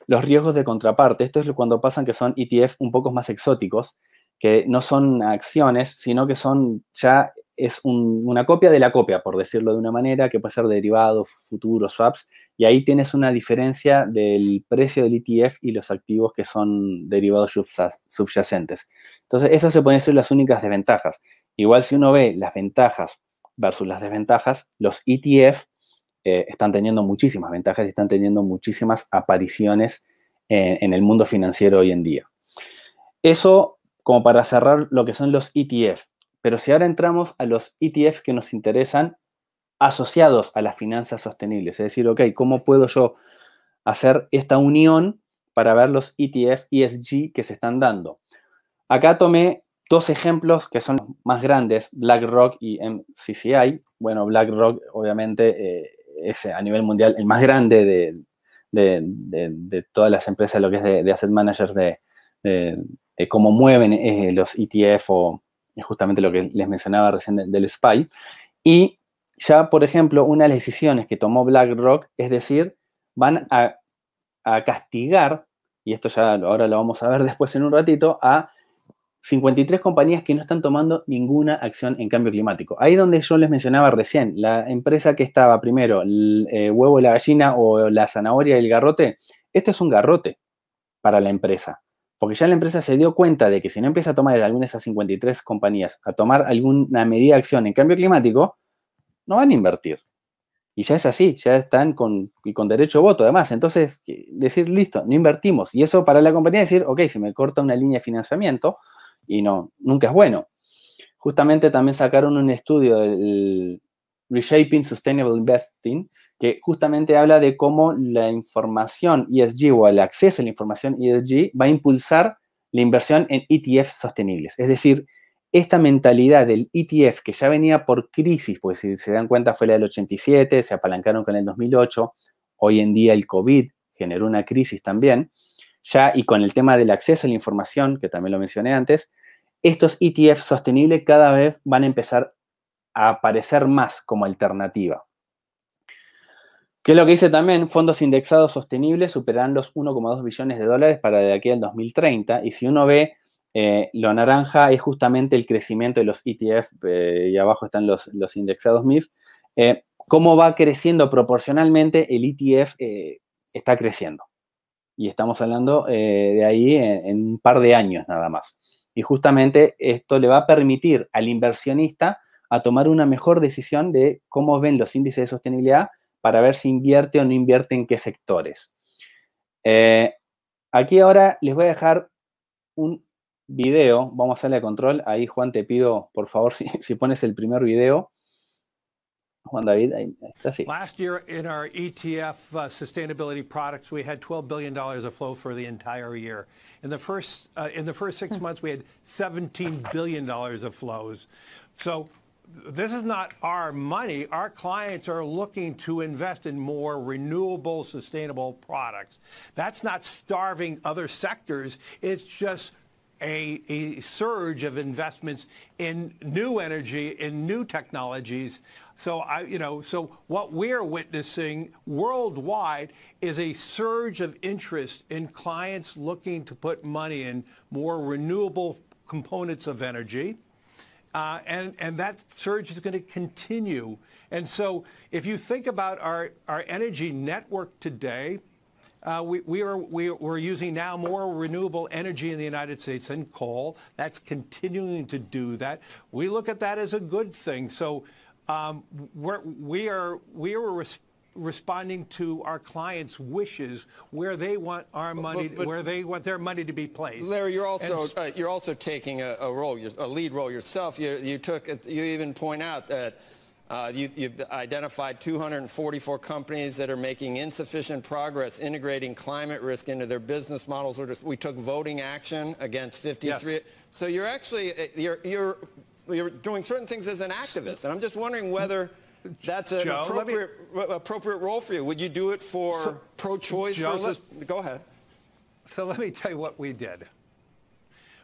Speaker 2: los riesgos de contraparte. Esto es cuando pasan que son ETF un poco más exóticos, que no son acciones, sino que son ya es una copia de la copia, por decirlo de una manera, que puede ser derivado, futuros, swaps, y ahí tienes una diferencia del precio del ETF y los activos que son derivados subyacentes. Entonces, esas se pueden ser las únicas desventajas. Igual si uno ve las ventajas versus las desventajas, los ETF eh, están teniendo muchísimas ventajas y están teniendo muchísimas apariciones en, el mundo financiero hoy en día. Eso como para cerrar lo que son los ETF. Pero si ahora entramos a los ETF que nos interesan asociados a las finanzas sostenibles, es decir, ok, ¿cómo puedo yo hacer esta unión para ver los ETF ESG que se están dando? Acá tomé dos ejemplos que son más grandes, BlackRock y MCCI. Bueno, BlackRock obviamente eh, es a nivel mundial el más grande de, todas las empresas, lo que es de, asset managers, de, cómo mueven eh, los ETF o justamente lo que les mencionaba recién del SPY. Y ya, por ejemplo, una de las decisiones que tomó BlackRock es decir, van a castigar, y esto ya ahora lo vamos a ver después en un ratito, a 53 compañías que no están tomando ninguna acción en cambio climático. Ahí donde yo les mencionaba recién, la empresa que estaba primero, el eh, huevo y la gallina o la zanahoria y el garrote, esto es un garrote para la empresa, porque ya la empresa se dio cuenta de que si no empieza a tomar alguna de esas 53 compañías, a tomar alguna medida de acción en cambio climático, no van a invertir. Y ya es así, ya están con, con derecho a voto además. Entonces, decir, listo, no invertimos. Y eso para la compañía decir, ok, si me corta una línea de financiamiento, y no, nunca es bueno. Justamente también sacaron un estudio, del Reshaping Sustainable Investing, que justamente habla de cómo la información ESG o el acceso a la información ESG va a impulsar la inversión en ETF sostenibles. Es decir, esta mentalidad del ETF que ya venía por crisis, porque si se dan cuenta fue la del 87, se apalancaron con el 2008, hoy en día el COVID generó una crisis también, ya y con el tema del acceso a la información, que también lo mencioné antes, estos ETF sostenibles cada vez van a empezar a aparecer más como alternativa. ¿Qué es lo que dice también? Fondos indexados sostenibles superarán los 1,2 billones de dólares para de aquí al 2030. Y si uno ve eh, lo naranja es justamente el crecimiento de los ETF, eh, y abajo están los, los indexados MIF, eh, cómo va creciendo proporcionalmente el ETF está creciendo. Y estamos hablando eh, de ahí en, un par de años nada más. Y justamente esto le va a permitir al inversionista a tomar una mejor decisión de cómo ven los índices de sostenibilidad para ver si invierte o no invierte en qué sectores. Eh, aquí ahora les voy a dejar un video. Vamos a hacerle control. Ahí, Juan, te pido, por favor, si pones el primer video. Juan David, ahí está
Speaker 3: Last year in our ETF uh, sustainability products, we had 12 billion dollars of flow for the entire year. In the first uh, in the first six months, we had 17 billion dollars of flows. So this is not our money. Our clients are looking to invest in more renewable, sustainable products. That's not starving other sectors. It's just a, a surge of investments in new energy, in new technologies so I, you know, so what we're witnessing worldwide is a surge of interest in clients looking to put money in more renewable components of energy. Uh, and, and that surge is going to continue. And so if you think about our, our energy network today, uh, we, we, are, we, are using now more renewable energy in the United States than coal. That's continuing to do that. We look at that as a good thing. So um, we're, we are, we are res responding to our clients' wishes where they want our money, but, but, where they want their money to be placed. Larry, you're also uh, you're also taking a, a, role, a lead role yourself. You, you took you even point out that. Uh, you, have identified 244 companies that are making insufficient progress integrating climate risk into their business models. We took voting action against 53. Yes. So you're actually uh, you're, you're you're doing certain things as an activist. And I'm just wondering whether that's an Joe, appropriate, me, uh, appropriate role for you. Would you do it for so, pro-choice versus? Let, go ahead. So let me tell you what we did.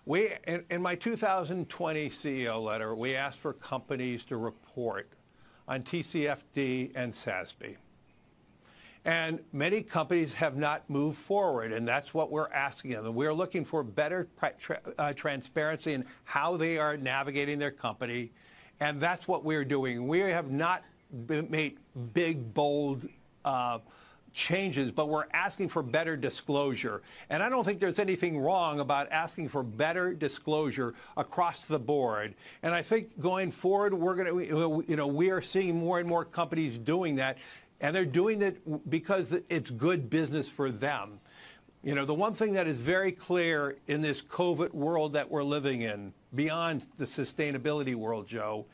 Speaker 3: We, in, in my 2020 CEO letter, we asked for companies to report on TCFD and SASB. And many companies have not moved forward, and that's what we're asking them. We're looking for better tra uh, transparency in how they are navigating their company, and that's what we're doing. We have not made big, bold uh, changes, but we're asking for better disclosure. And I don't think there's anything wrong about asking for better disclosure across the board. And I think going forward, we're going to, you know, we are seeing more and more companies doing that. And they're doing it because it's good business for them. You know, the one thing that is very clear in this COVID world that we're living in, beyond the sustainability world, Joe,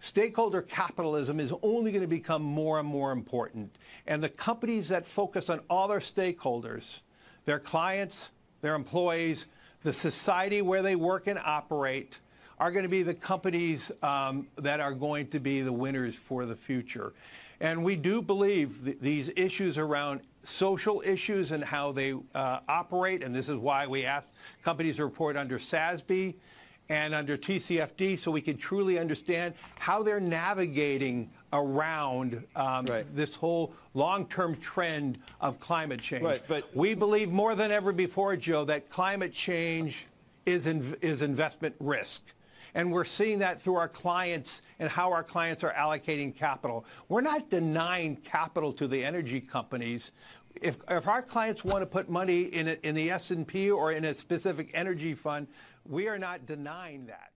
Speaker 3: stakeholder capitalism is only going to become more and more important. And the companies that focus on all their stakeholders, their clients, their employees, the society where they work and operate, are going to be the companies um, that are going to be the winners for the future. And we do believe th- these issues around social issues and how they uh, operate, and this is why we ask companies to report under SASB and under TCFD so we can truly understand how they're navigating around um, right. this whole long-term trend of climate change. Right, but we believe more than ever before, Joe, that climate change is, is investment risk. And we're seeing that through our clients and how our clients are allocating capital. We're not denying capital to the energy companies. If, if our clients want to put money in, a, in the S&P or in a specific energy fund, we are not denying that.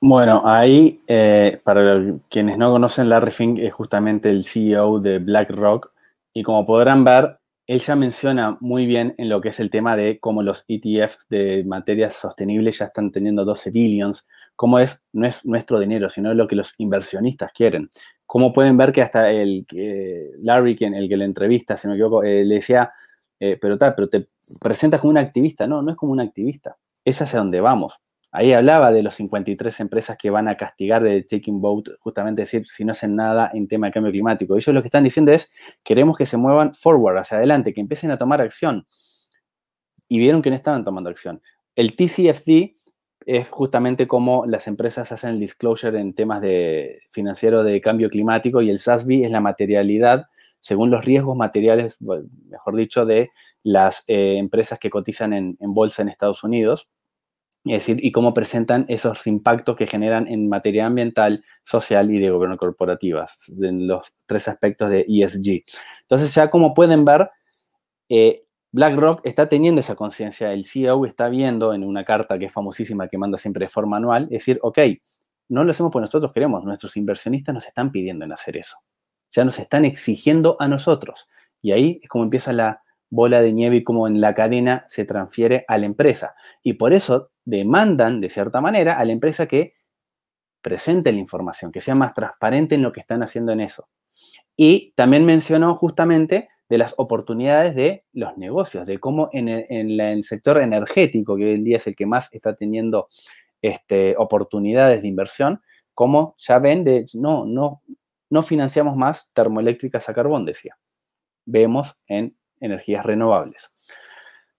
Speaker 2: Bueno, ahí, eh, para quienes no conocen, Larry Fink es justamente el CEO de BlackRock y como podrán ver, ya menciona muy bien en lo que es el tema de cómo los ETFs de materias sostenibles ya están teniendo 12 billions, cómo es, no es nuestro dinero, sino lo que los inversionistas quieren. Como pueden ver que hasta el que Larry, el que le entrevista, si me equivoco, eh, le decía, eh, pero tal, pero te presentas como un activista. No, no es como un activista. Es hacia donde vamos. Ahí hablaba de los 53 empresas que van a castigar de Taking Vote, justamente decir si no hacen nada en tema de cambio climático. Ellos lo que están diciendo es, queremos que se muevan forward, hacia adelante, que empiecen a tomar acción. Y vieron que no estaban tomando acción. El TCFD es justamente como las empresas hacen el disclosure en temas de financiero de cambio climático y el SASB es la materialidad según los riesgos materiales, mejor dicho, de las eh, empresas que cotizan en bolsa en Estados Unidos. Es decir, y cómo presentan esos impactos que generan en materia ambiental, social y de gobierno corporativas, en los tres aspectos de ESG. Entonces, ya como pueden ver, eh, BlackRock está teniendo esa conciencia. El CEO está viendo en una carta que es famosísima, que manda siempre de forma anual, es decir, ok, no lo hacemos porque nosotros queremos, nuestros inversionistas nos están pidiendo en hacer eso. Ya nos están exigiendo a nosotros. Y ahí es como empieza la bola de nieve y como en la cadena se transfiere a la empresa. Y por eso demandan, de cierta manera, a la empresa que presente la información, que sea más transparente en lo que están haciendo en eso. Y también mencionó justamente de las oportunidades de los negocios, de cómo en el, sector energético, que hoy en día es el que más está teniendo este, oportunidades de inversión, cómo ya ven no, no, no financiamos más termoeléctricas a carbón, decía. Vemos en energías renovables.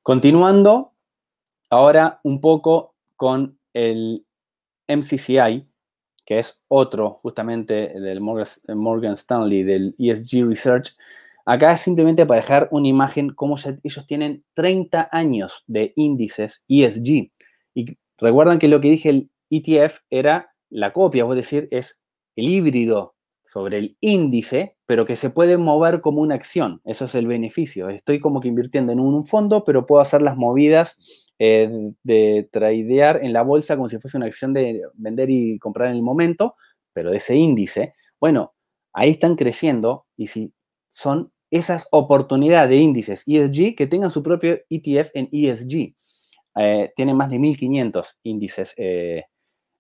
Speaker 2: Continuando, Ahora un poco con el MCCI, que es otro justamente del Morgan Stanley, del ESG Research. Acá es simplemente para dejar una imagen cómo ellos tienen 30 años de índices ESG. Y recuerdan que lo que dije el ETF era la copia, es decir, es el híbrido sobre el índice, pero que se puede mover como una acción. Eso es el beneficio. Estoy como que invirtiendo en un fondo, pero puedo hacer las movidas eh, de tradear en la bolsa como si fuese una acción de vender y comprar en el momento, pero de ese índice, bueno, ahí están creciendo y si son esas oportunidades de índices ESG que tengan su propio ETF en ESG. Eh, tienen más de 1.500 índices eh,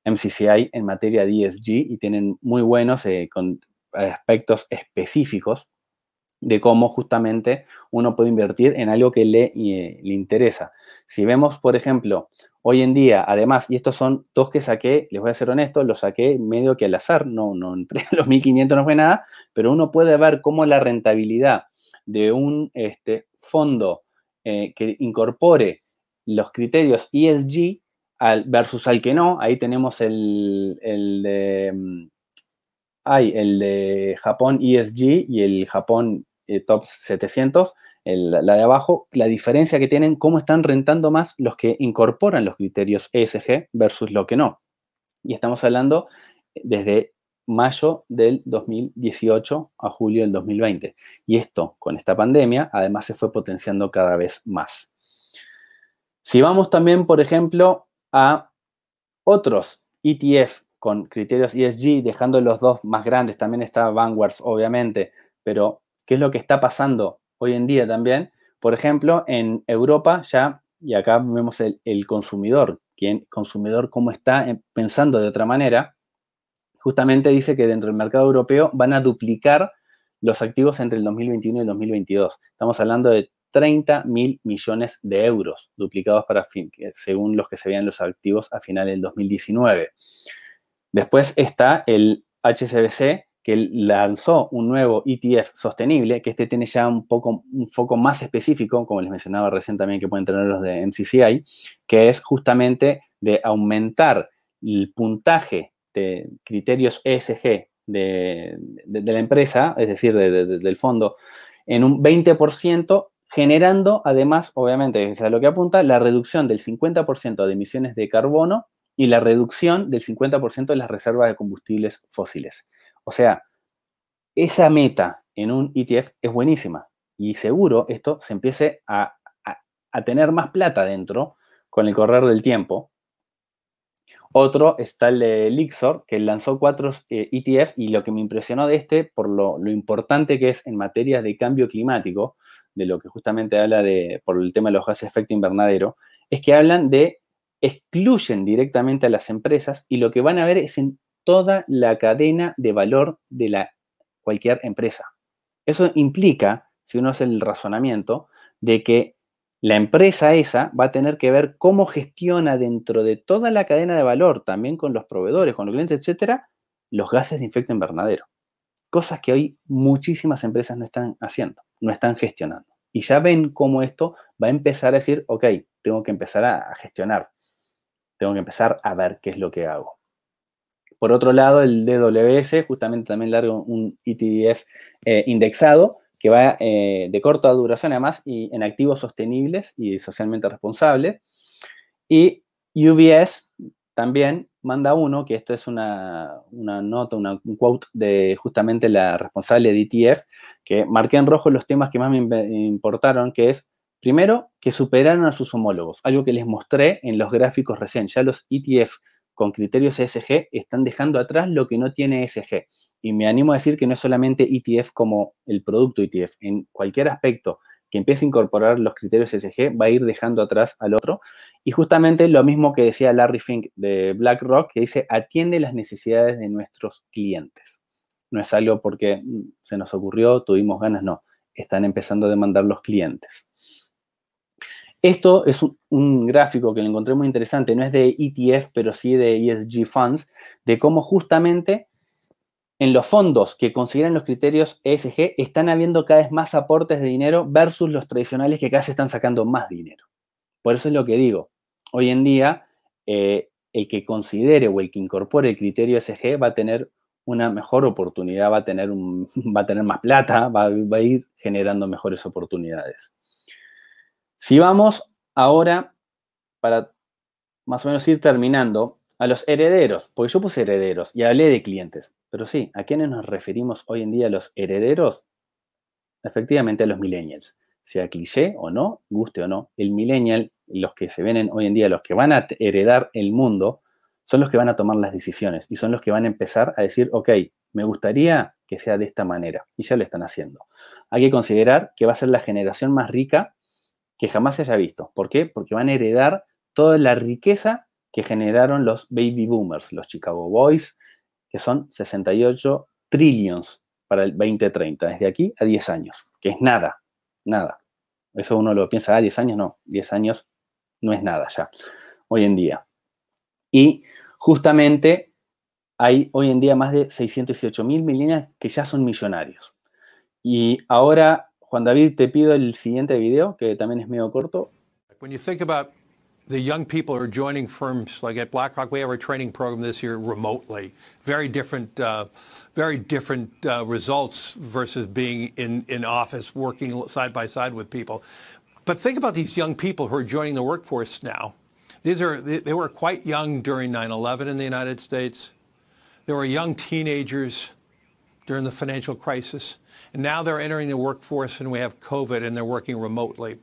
Speaker 2: MCCI en materia de ESG y tienen muy buenos con aspectos específicos de cómo justamente uno puede invertir en algo que le, eh, le, interesa. Si vemos, por ejemplo, hoy en día, además, y estos son dos que saqué, les voy a ser honesto, los saqué medio que al azar, no, no entre los 1500 no fue nada, pero uno puede ver cómo la rentabilidad de un este, fondo eh, que incorpore los criterios ESG al, versus al que no, ahí tenemos el, de... Mm, el de Japón ESG y el Japón eh, top 700, la de abajo, la diferencia que tienen, cómo están rentando más los que incorporan los criterios ESG versus lo que no. Y estamos hablando eh, desde mayo del 2018 a julio del 2020. Y esto, con esta pandemia, además se fue potenciando cada vez más. Si vamos también, por ejemplo, a otros ETF con criterios ESG, dejando los dos más grandes, también está Vanguard, obviamente, pero ¿Qué es lo que está pasando hoy en día también. Por ejemplo, en Europa ya, y acá vemos el, consumidor, quien consumidor cómo está eh, pensando de otra manera, justamente dice que dentro del mercado europeo van a duplicar los activos entre el 2021 y el 2022. Estamos hablando de 30 mil millones de euros duplicados para fin, según los que se veían los activos a final del 2019. Después está el HSBC que lanzó un nuevo ETF sostenible, que este tiene ya un poco un foco más específico, como les mencionaba recién también que pueden tener los de MCCI, que es justamente de aumentar el puntaje de criterios ESG de, la empresa, es decir, de, del fondo, en un 20%, generando además, obviamente, a lo que apunta, la reducción del 50% de emisiones de carbono y la reducción del 50% de las reservas de combustibles fósiles. O sea, esa meta en un ETF es buenísima y seguro esto se empiece a, tener más plata dentro con el correr del tiempo. Otro está el de que lanzó cuatro ETF eh, e y lo que me impresionó de este, por lo, importante que es en materia de cambio climático, de lo que justamente habla de, por el tema de los gases de efecto invernadero, es que hablan de excluyen directamente a las empresas y lo que van a ver es en toda la cadena de valor de la, cualquier empresa. Eso implica, si uno hace el razonamiento, de que la empresa esa va a tener que ver cómo gestiona dentro de toda la cadena de valor, también con los proveedores, con los clientes, etcétera, los gases de efecto invernadero. Cosas que hoy muchísimas empresas no están haciendo, no están gestionando. Y ya ven cómo esto va a empezar a decir, ok, tengo que empezar a gestionar, tengo que empezar a ver qué es lo que hago. Por otro lado, el DWS justamente también largo un ETF eh, indexado que va eh, de corta duración además y en activos sostenibles y socialmente responsables. Y UBS también manda uno, que esto es una, nota, un quote de justamente la responsable de ETF, que marqué en rojo los temas que más me importaron, que es Primero, que superaron a sus homólogos, algo que les mostré en los gráficos recién. Ya los ETF con criterios ESG están dejando atrás lo que no tiene ESG. Y me animo a decir que no es solamente ETF como el producto ETF, en cualquier aspecto que empiece a incorporar los criterios ESG va a ir dejando atrás al otro. Y justamente lo mismo que decía Larry Fink de BlackRock, que dice, atiende las necesidades de nuestros clientes. No es algo porque mm, se nos ocurrió, tuvimos ganas, no. Están empezando a demandar los clientes. Esto es un, gráfico que le encontré muy interesante, no es de ETF, pero sí de ESG Funds, de cómo justamente en los fondos que consideran los criterios ESG están habiendo cada vez más aportes de dinero versus los tradicionales que casi están sacando más dinero. Por eso es lo que digo. Hoy en día, eh, el que considere o el que incorpore el criterio ESG va a tener una mejor oportunidad, va a tener, va a tener más plata, va a ir generando mejores oportunidades. Si vamos ahora, para más o menos ir terminando, a los herederos, porque yo puse herederos y hablé de clientes, pero sí, ¿a quiénes nos referimos hoy en día los herederos? Efectivamente a los millennials, sea cliché o no, guste o no, el millennial, los que se ven hoy en día, los que van a heredar el mundo, son los que van a tomar las decisiones y son los que van a empezar a decir, ok, me gustaría que sea de esta manera, y ya lo están haciendo. Hay que considerar que va a ser la generación más rica que jamás se haya visto. ¿Por qué? Porque van a heredar toda la riqueza que generaron los baby boomers, los Chicago Boys, que son 68 trillions para el 2030, desde aquí a 10 años, que es nada, nada. Eso uno lo piensa, ah, 10 años no, 10 años no es nada ya, hoy en día. Y justamente hay hoy en día más de 608 mil millennials que ya son millonarios. Y ahora Juan David, te pido el siguiente video, que también es medio corto.
Speaker 3: When you think about the young people who are joining firms, like at BlackRock, we have a training program this year remotely. Very different, uh, very different uh, results versus being in, in office working side by side with people. But think about these young people who are joining the workforce now. These are, they, they were quite young during 9-11 in the United States. They were young teenagers during the financial crisis. And now they're entering the workforce and we have COVID and they're working remotely.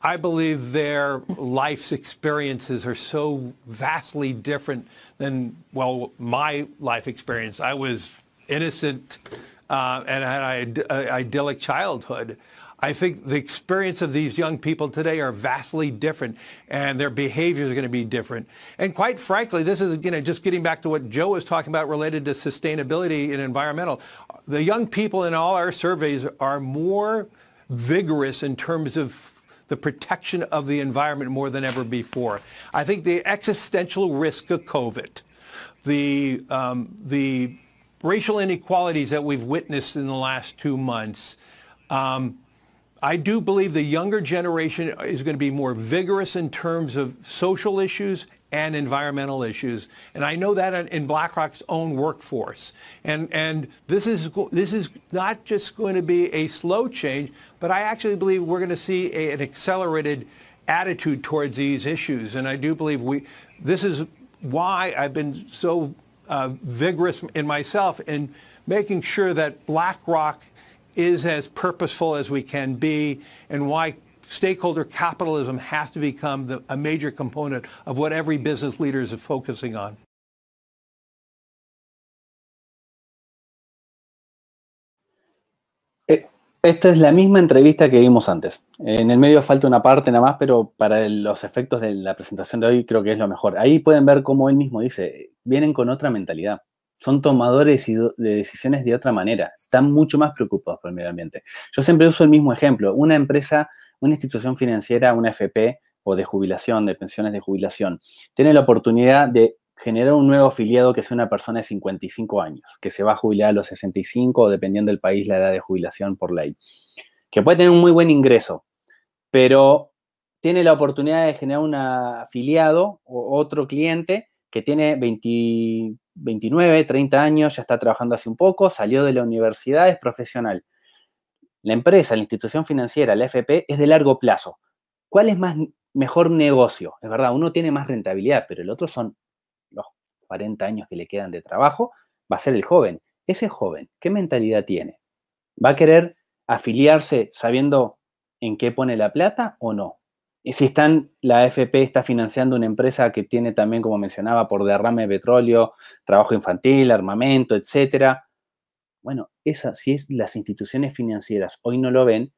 Speaker 3: I believe their life's experiences are so vastly different than, well, my life experience. I was innocent uh, and had an idyllic childhood. I think the experience of these young people today are vastly different and their behaviors are going to be different. And quite frankly, this is, you know, just getting back to what Joe was talking about related to sustainability and environmental. The young people in all our surveys are more vigorous in terms of the protection of the environment more than ever before. I think the existential risk of COVID, the, um, the racial inequalities that we've witnessed in the last two months, um, I do believe the younger generation is going to be more vigorous in terms of social issues and environmental issues. And I know that in BlackRock's own workforce. And, and this, is, this is not just going to be a slow change, but I actually believe we're going to see a, an accelerated attitude towards these issues. And I do believe we, this is why I've been so uh, vigorous in myself in making sure that BlackRock is as purposeful as we can be and why stakeholder capitalism has to become the, a major component of what every business leader is focusing on.
Speaker 2: Eh, esta es la misma entrevista que vimos antes. En el medio falta una parte nada más, pero para los efectos de la presentación de hoy creo que es lo mejor. Ahí pueden ver cómo él mismo dice, vienen con otra mentalidad son tomadores de decisiones de otra manera, están mucho más preocupados por el medio ambiente. Yo siempre uso el mismo ejemplo, una empresa, una institución financiera, una FP o de jubilación, de pensiones de jubilación, tiene la oportunidad de generar un nuevo afiliado que sea una persona de 55 años, que se va a jubilar a los 65 o dependiendo del país la edad de jubilación por ley, que puede tener un muy buen ingreso, pero tiene la oportunidad de generar un afiliado o otro cliente que tiene 20, 29, 30 años, ya está trabajando hace un poco, salió de la universidad, es profesional. La empresa, la institución financiera, la FP, es de largo plazo. ¿Cuál es más mejor negocio? Es verdad, uno tiene más rentabilidad, pero el otro son los 40 años que le quedan de trabajo, va a ser el joven. Ese joven, ¿qué mentalidad tiene? ¿Va a querer afiliarse sabiendo en qué pone la plata o no? Y si están, la F.P. está financiando una empresa que tiene también, como mencionaba, por derrame de petróleo, trabajo infantil, armamento, etcétera. Bueno, esa, si es, las instituciones financieras hoy no lo ven,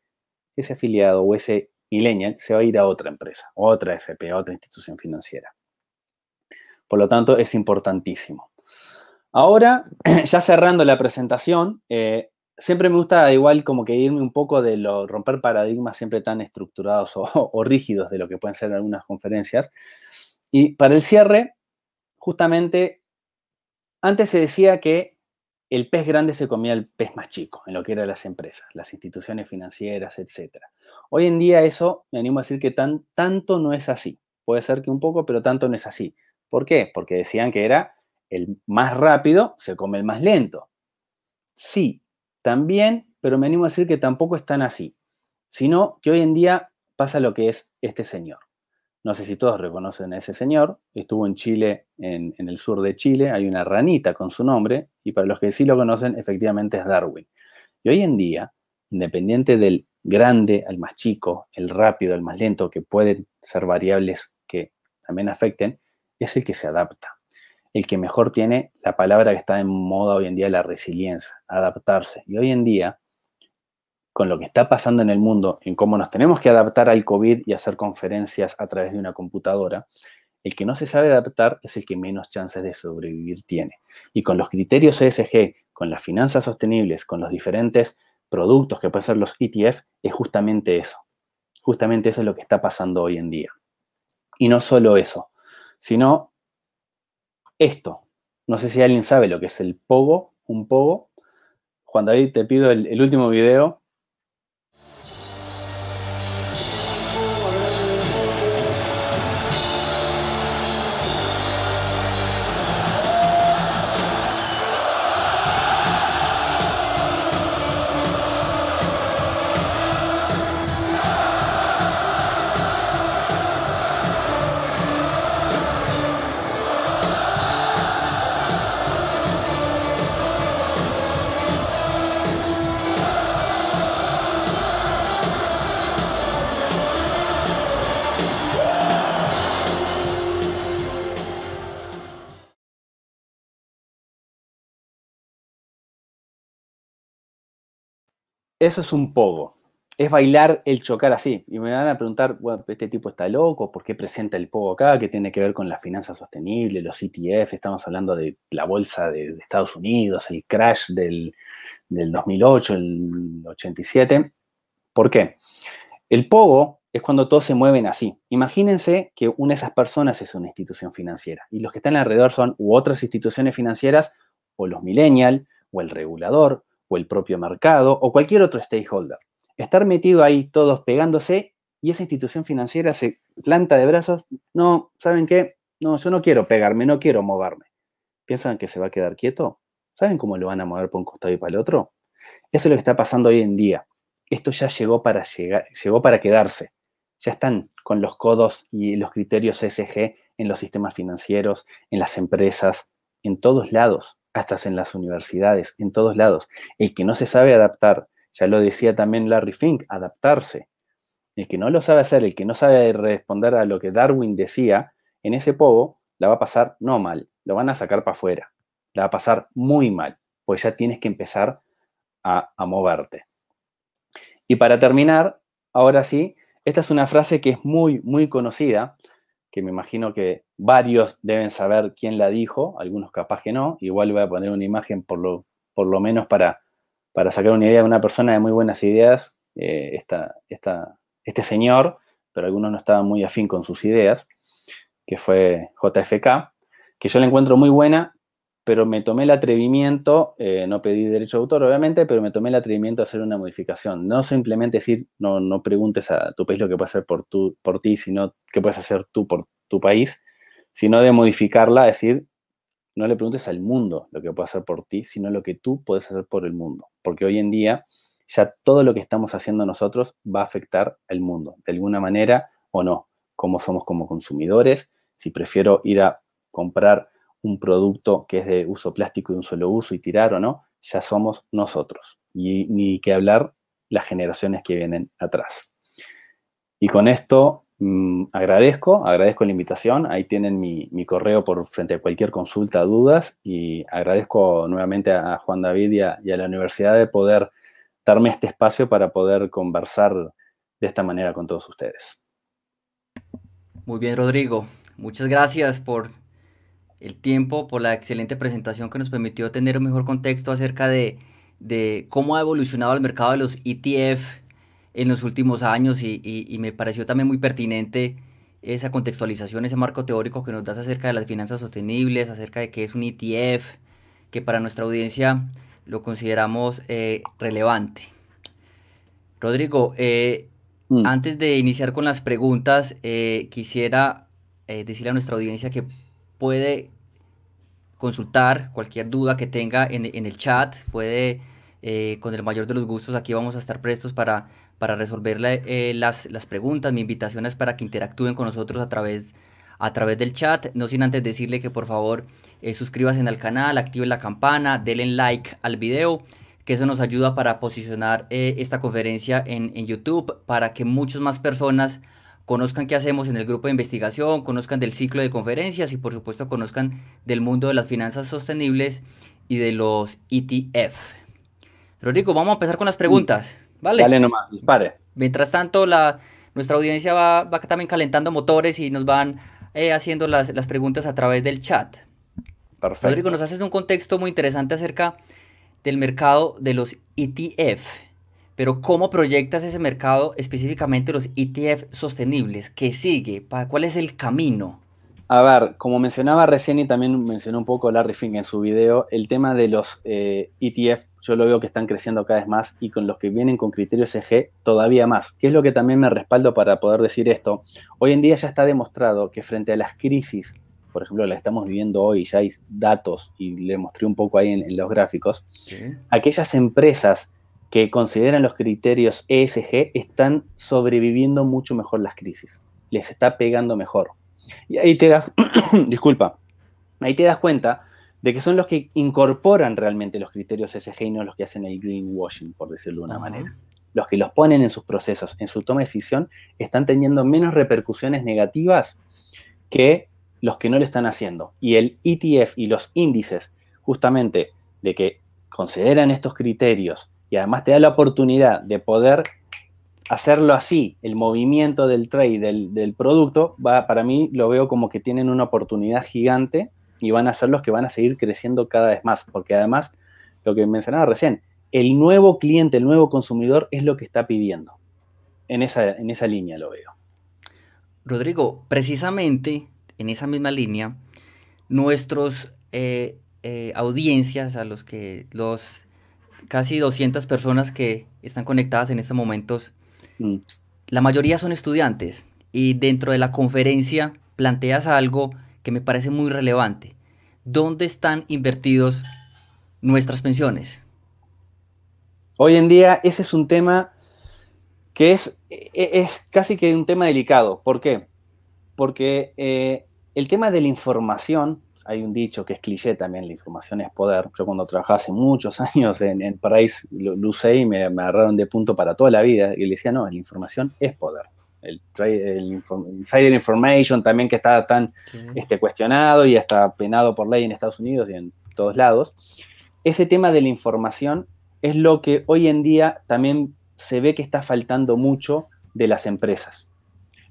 Speaker 2: ese afiliado o ese millennial se va a ir a otra empresa, otra F.P. a otra institución financiera. Por lo tanto, es importantísimo. Ahora, ya cerrando la presentación, eh, siempre me gusta igual como que irme un poco de lo, romper paradigmas siempre tan estructurados o, rígidos de lo que pueden ser algunas conferencias. Y para el cierre, justamente, antes se decía que el pez grande se comía el pez más chico, en lo que eran las empresas, las instituciones financieras, etc. Hoy en día eso, me animo a decir que tan, tanto no es así. Puede ser que un poco, pero tanto no es así. ¿Por qué? Porque decían que era el más rápido se come el más lento. Sí, también, pero me animo a decir que tampoco están así, sino que hoy en día pasa lo que es este señor. No sé si todos reconocen a ese señor, estuvo en Chile, en, en el sur de Chile, hay una ranita con su nombre, y para los que sí lo conocen, efectivamente es Darwin. Y hoy en día, independiente del grande al más chico, el rápido al más lento, que pueden ser variables que también afecten, es el que se adapta el que mejor tiene la palabra que está en moda hoy en día, la resiliencia, adaptarse. Y hoy en día, con lo que está pasando en el mundo, en cómo nos tenemos que adaptar al COVID y hacer conferencias a través de una computadora, el que no se sabe adaptar es el que menos chances de sobrevivir tiene. Y con los criterios ESG, con las finanzas sostenibles, con los diferentes productos que pueden ser los ETF, es justamente eso. Justamente eso es lo que está pasando hoy en día. Y no solo eso, sino esto. No sé si alguien sabe lo que es el pogo, un pogo. Juan David, te pido el, último video Eso es un pogo. Es bailar el chocar así. Y me van a preguntar, bueno, este tipo está loco, ¿por qué presenta el pogo acá? ¿Qué tiene que ver con las finanzas sostenible, los ETF? Estamos hablando de la bolsa de, Estados Unidos, el crash del, del 2008, el 87. ¿Por qué? El pogo es cuando todos se mueven así. Imagínense que una de esas personas es una institución financiera y los que están alrededor son u otras instituciones financieras o los millennial o el regulador el propio mercado o cualquier otro stakeholder. Estar metido ahí todos pegándose y esa institución financiera se planta de brazos, no, ¿saben qué? No, yo no quiero pegarme, no quiero moverme. ¿Piensan que se va a quedar quieto? ¿Saben cómo lo van a mover por un costado y para el otro? Eso es lo que está pasando hoy en día. Esto ya llegó para, llegar, llegó para quedarse. Ya están con los codos y los criterios ESG en los sistemas financieros, en las empresas, en todos lados hasta en las universidades, en todos lados. El que no se sabe adaptar, ya lo decía también Larry Fink, adaptarse. El que no lo sabe hacer, el que no sabe responder a lo que Darwin decía, en ese povo la va a pasar no mal, lo van a sacar para afuera, la va a pasar muy mal, pues ya tienes que empezar a, a moverte. Y para terminar, ahora sí, esta es una frase que es muy, muy conocida, que me imagino que varios deben saber quién la dijo, algunos capaz que no. Igual voy a poner una imagen por lo, por lo menos para, para sacar una idea de una persona de muy buenas ideas, eh, este señor, pero algunos no estaban muy afín con sus ideas, que fue JFK, que yo la encuentro muy buena pero me tomé el atrevimiento, eh, no pedí derecho de autor obviamente, pero me tomé el atrevimiento a hacer una modificación. No simplemente decir, no, no preguntes a tu país lo que puede hacer por, por ti, sino qué puedes hacer tú por tu país, sino de modificarla, decir, no le preguntes al mundo lo que puede hacer por ti, sino lo que tú puedes hacer por el mundo. Porque hoy en día ya todo lo que estamos haciendo nosotros va a afectar al mundo, de alguna manera o no, como somos como consumidores, si prefiero ir a comprar un producto que es de uso plástico de un solo uso y tirar o no, ya somos nosotros. Y ni que hablar las generaciones que vienen atrás. Y con esto mm, agradezco, agradezco la invitación. Ahí tienen mi, correo por frente a cualquier consulta, dudas. Y agradezco nuevamente a, Juan David y a, la universidad de poder darme este espacio para poder conversar de esta manera con todos ustedes.
Speaker 1: Muy bien, Rodrigo. Muchas gracias por el tiempo, por la excelente presentación que nos permitió tener un mejor contexto acerca de, cómo ha evolucionado el mercado de los ETF en los últimos años y, me pareció también muy pertinente esa contextualización, ese marco teórico que nos das acerca de las finanzas sostenibles, acerca de qué es un ETF, que para nuestra audiencia lo consideramos eh, relevante. Rodrigo, eh, mm. antes de iniciar con las preguntas, eh, quisiera decirle a nuestra audiencia que puede consultar cualquier duda que tenga en, el chat, puede eh, con el mayor de los gustos, aquí vamos a estar prestos para, para resolver eh, las, preguntas, mi invitación es para que interactúen con nosotros a través a través del chat, no sin antes decirle que por favor eh, suscríbanse al canal, active la campana, denle like al video, que eso nos ayuda para posicionar eh, esta conferencia en, en YouTube, para que muchas más personas conozcan qué hacemos en el grupo de investigación, conozcan del ciclo de conferencias y por supuesto conozcan del mundo de las finanzas sostenibles y de los ETF. Rodrigo, vamos a empezar con las preguntas. Vale. Dale nomás, Mientras tanto, la, nuestra audiencia va, también calentando motores y nos van eh, haciendo las, las, preguntas a través del chat. Perfecto. Rodrigo, nos haces un contexto muy interesante acerca del mercado de los ETF. Pero ¿cómo proyectas ese mercado específicamente los ETF sostenibles? ¿Qué sigue? ¿Cuál es el camino?
Speaker 2: A ver, como mencionaba recién y también mencionó un poco Larry Fink en su video, el tema de los ETF, eh, e yo lo veo que están creciendo cada vez más y con los que vienen con criterios EG todavía más. ¿Qué es lo que también me respaldo para poder decir esto? Hoy en día ya está demostrado que frente a las crisis, por ejemplo, la estamos viviendo hoy, ya hay datos y le mostré un poco ahí en, los gráficos, aquellas empresas que consideran los criterios ESG están sobreviviendo mucho mejor las crisis, les está pegando mejor. Y ahí te das, disculpa, ahí te das cuenta de que son los que incorporan realmente los criterios ESG y no los que hacen el greenwashing, por decirlo de una manera. Los que los ponen en sus procesos, en su toma de decisión, están teniendo menos repercusiones negativas que los que no lo están haciendo. Y el ETF y los índices, justamente, de que consideran estos criterios y además te da la oportunidad de poder hacerlo así, el movimiento del trade del, producto, va, para mí lo veo como que tienen una oportunidad gigante y van a ser los que van a seguir creciendo cada vez más, porque además, lo que mencionaba recién, el nuevo cliente, el nuevo consumidor es lo que está pidiendo. En esa, en esa línea lo veo.
Speaker 1: Rodrigo, precisamente en esa misma línea, nuestros eh, eh, audiencias, a los que los casi 200 personas que están conectadas en estos momentos. Mm. La mayoría son estudiantes y dentro de la conferencia planteas algo que me parece muy relevante. ¿Dónde están
Speaker 2: invertidos nuestras pensiones? Hoy en día ese es un tema que es, e-, e-, es casi que un tema delicado. ¿Por qué? Porque eh, el tema de la información hay un dicho que es cliché también, la información es poder. Yo cuando trabajaba hace muchos años en, en Price, lo, y me, agarraron de punto para toda la vida y le decía, no, la información es poder. El, insider information también que está tan este, cuestionado y hasta penado por ley en Estados Unidos y en todos lados. Ese tema de la información es lo que hoy en día también se ve que está faltando mucho de las empresas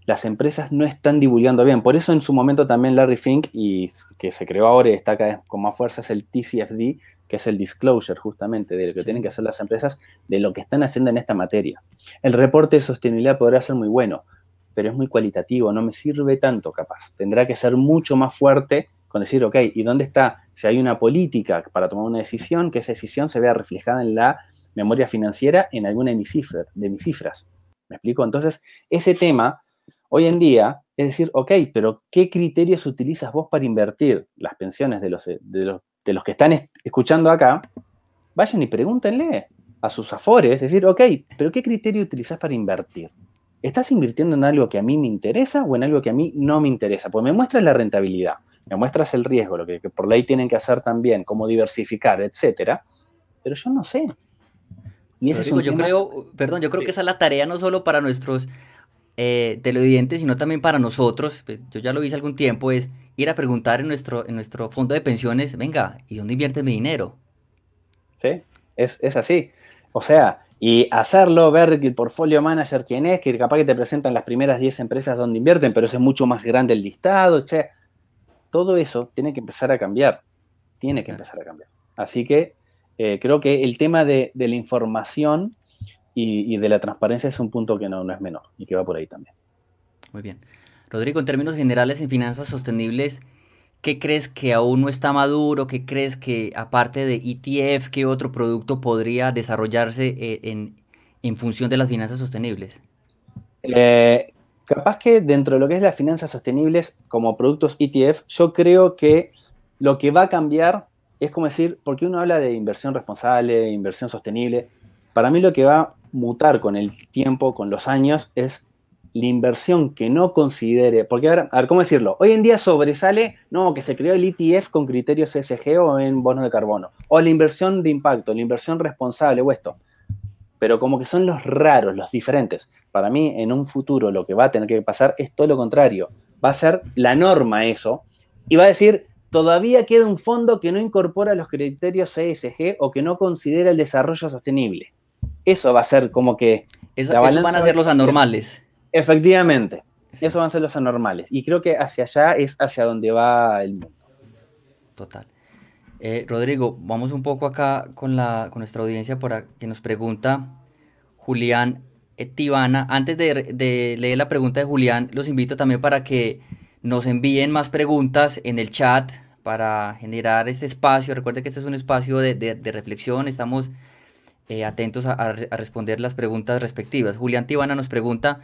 Speaker 2: las empresas no están divulgando bien. Por eso en su momento también Larry Fink, y que se creó ahora y destaca con más fuerza, es el TCFD, que es el disclosure justamente de lo que tienen que hacer las empresas, de lo que están haciendo en esta materia. El reporte de sostenibilidad podrá ser muy bueno, pero es muy cualitativo, no me sirve tanto capaz. Tendrá que ser mucho más fuerte con decir, ok, ¿y dónde está? Si hay una política para tomar una decisión, que esa decisión se vea reflejada en la memoria financiera en alguna de mis cifras. ¿Me explico? Entonces, ese tema Hoy en día es decir, ok, pero ¿qué criterios utilizas vos para invertir las pensiones de los, eh, de los, que están escuchando acá? Vayan y pregúntenle a sus afores, es decir, ok, pero ¿qué criterio utilizas para invertir? ¿Estás invirtiendo en algo que a mí me interesa o en algo que a mí no me interesa? Pues me muestras la rentabilidad, me muestras el riesgo, lo que, por ley tienen que hacer también, cómo diversificar, etcétera, pero yo no sé. Y yo
Speaker 1: creo, perdón, yo creo que esa es la tarea no solo para nuestros eh, televidentes, sino también para nosotros, pues, yo ya lo hice algún tiempo, es ir a preguntar en nuestro, en nuestro fondo de pensiones, venga,
Speaker 2: ¿y dónde invierte mi dinero? Sí, es, es así. O sea, y hacerlo, ver el portfolio manager quién es, que capaz que te presentan las primeras 10 empresas donde invierten, pero es mucho más grande el listado, che. Todo eso tiene que empezar a cambiar. Tiene que empezar a cambiar. Así que eh, creo que el tema de, de la información y, de la transparencia es un punto que no, no es menor y que va por ahí también. Muy bien.
Speaker 1: Rodrigo, en términos generales en finanzas sostenibles, ¿qué crees que aún no está maduro? ¿Qué crees que aparte de ETF, qué otro producto podría desarrollarse eh, en, función de las finanzas sostenibles? Eh,
Speaker 2: capaz que dentro de lo que es las finanzas sostenibles como productos ETF, yo creo que lo que va a cambiar es como decir, porque uno habla de inversión responsable, inversión sostenible, para mí lo que va mutar con el tiempo, con los años, es la inversión que no considere, porque a ver, ¿cómo decirlo? Hoy en día sobresale, no, que se creó el ETF con criterios ESG o en bonos de carbono, o la inversión de impacto, la inversión responsable o esto, pero como que son los raros, los diferentes. Para mí, en un futuro lo que va a tener que pasar es todo lo contrario, va a ser la norma eso, y va a decir, todavía queda un fondo que no incorpora los criterios ESG o que no considera el desarrollo sostenible eso va a ser como que... Eso, van a ser los anormales. Efectivamente, eso van a ser los anormales. Y creo que hacia allá es hacia donde va el mundo. Total.
Speaker 1: Eh, Rodrigo, vamos un poco acá con, la, con nuestra audiencia para que nos pregunta Julián Tibana. Antes de, leer la pregunta de Julián, los invito también para que nos envíen más preguntas en el chat para generar este espacio. Recuerde que este es un espacio de reflexión. Estamos eh, atentos a, responder las preguntas respectivas. Julián Tibana nos pregunta,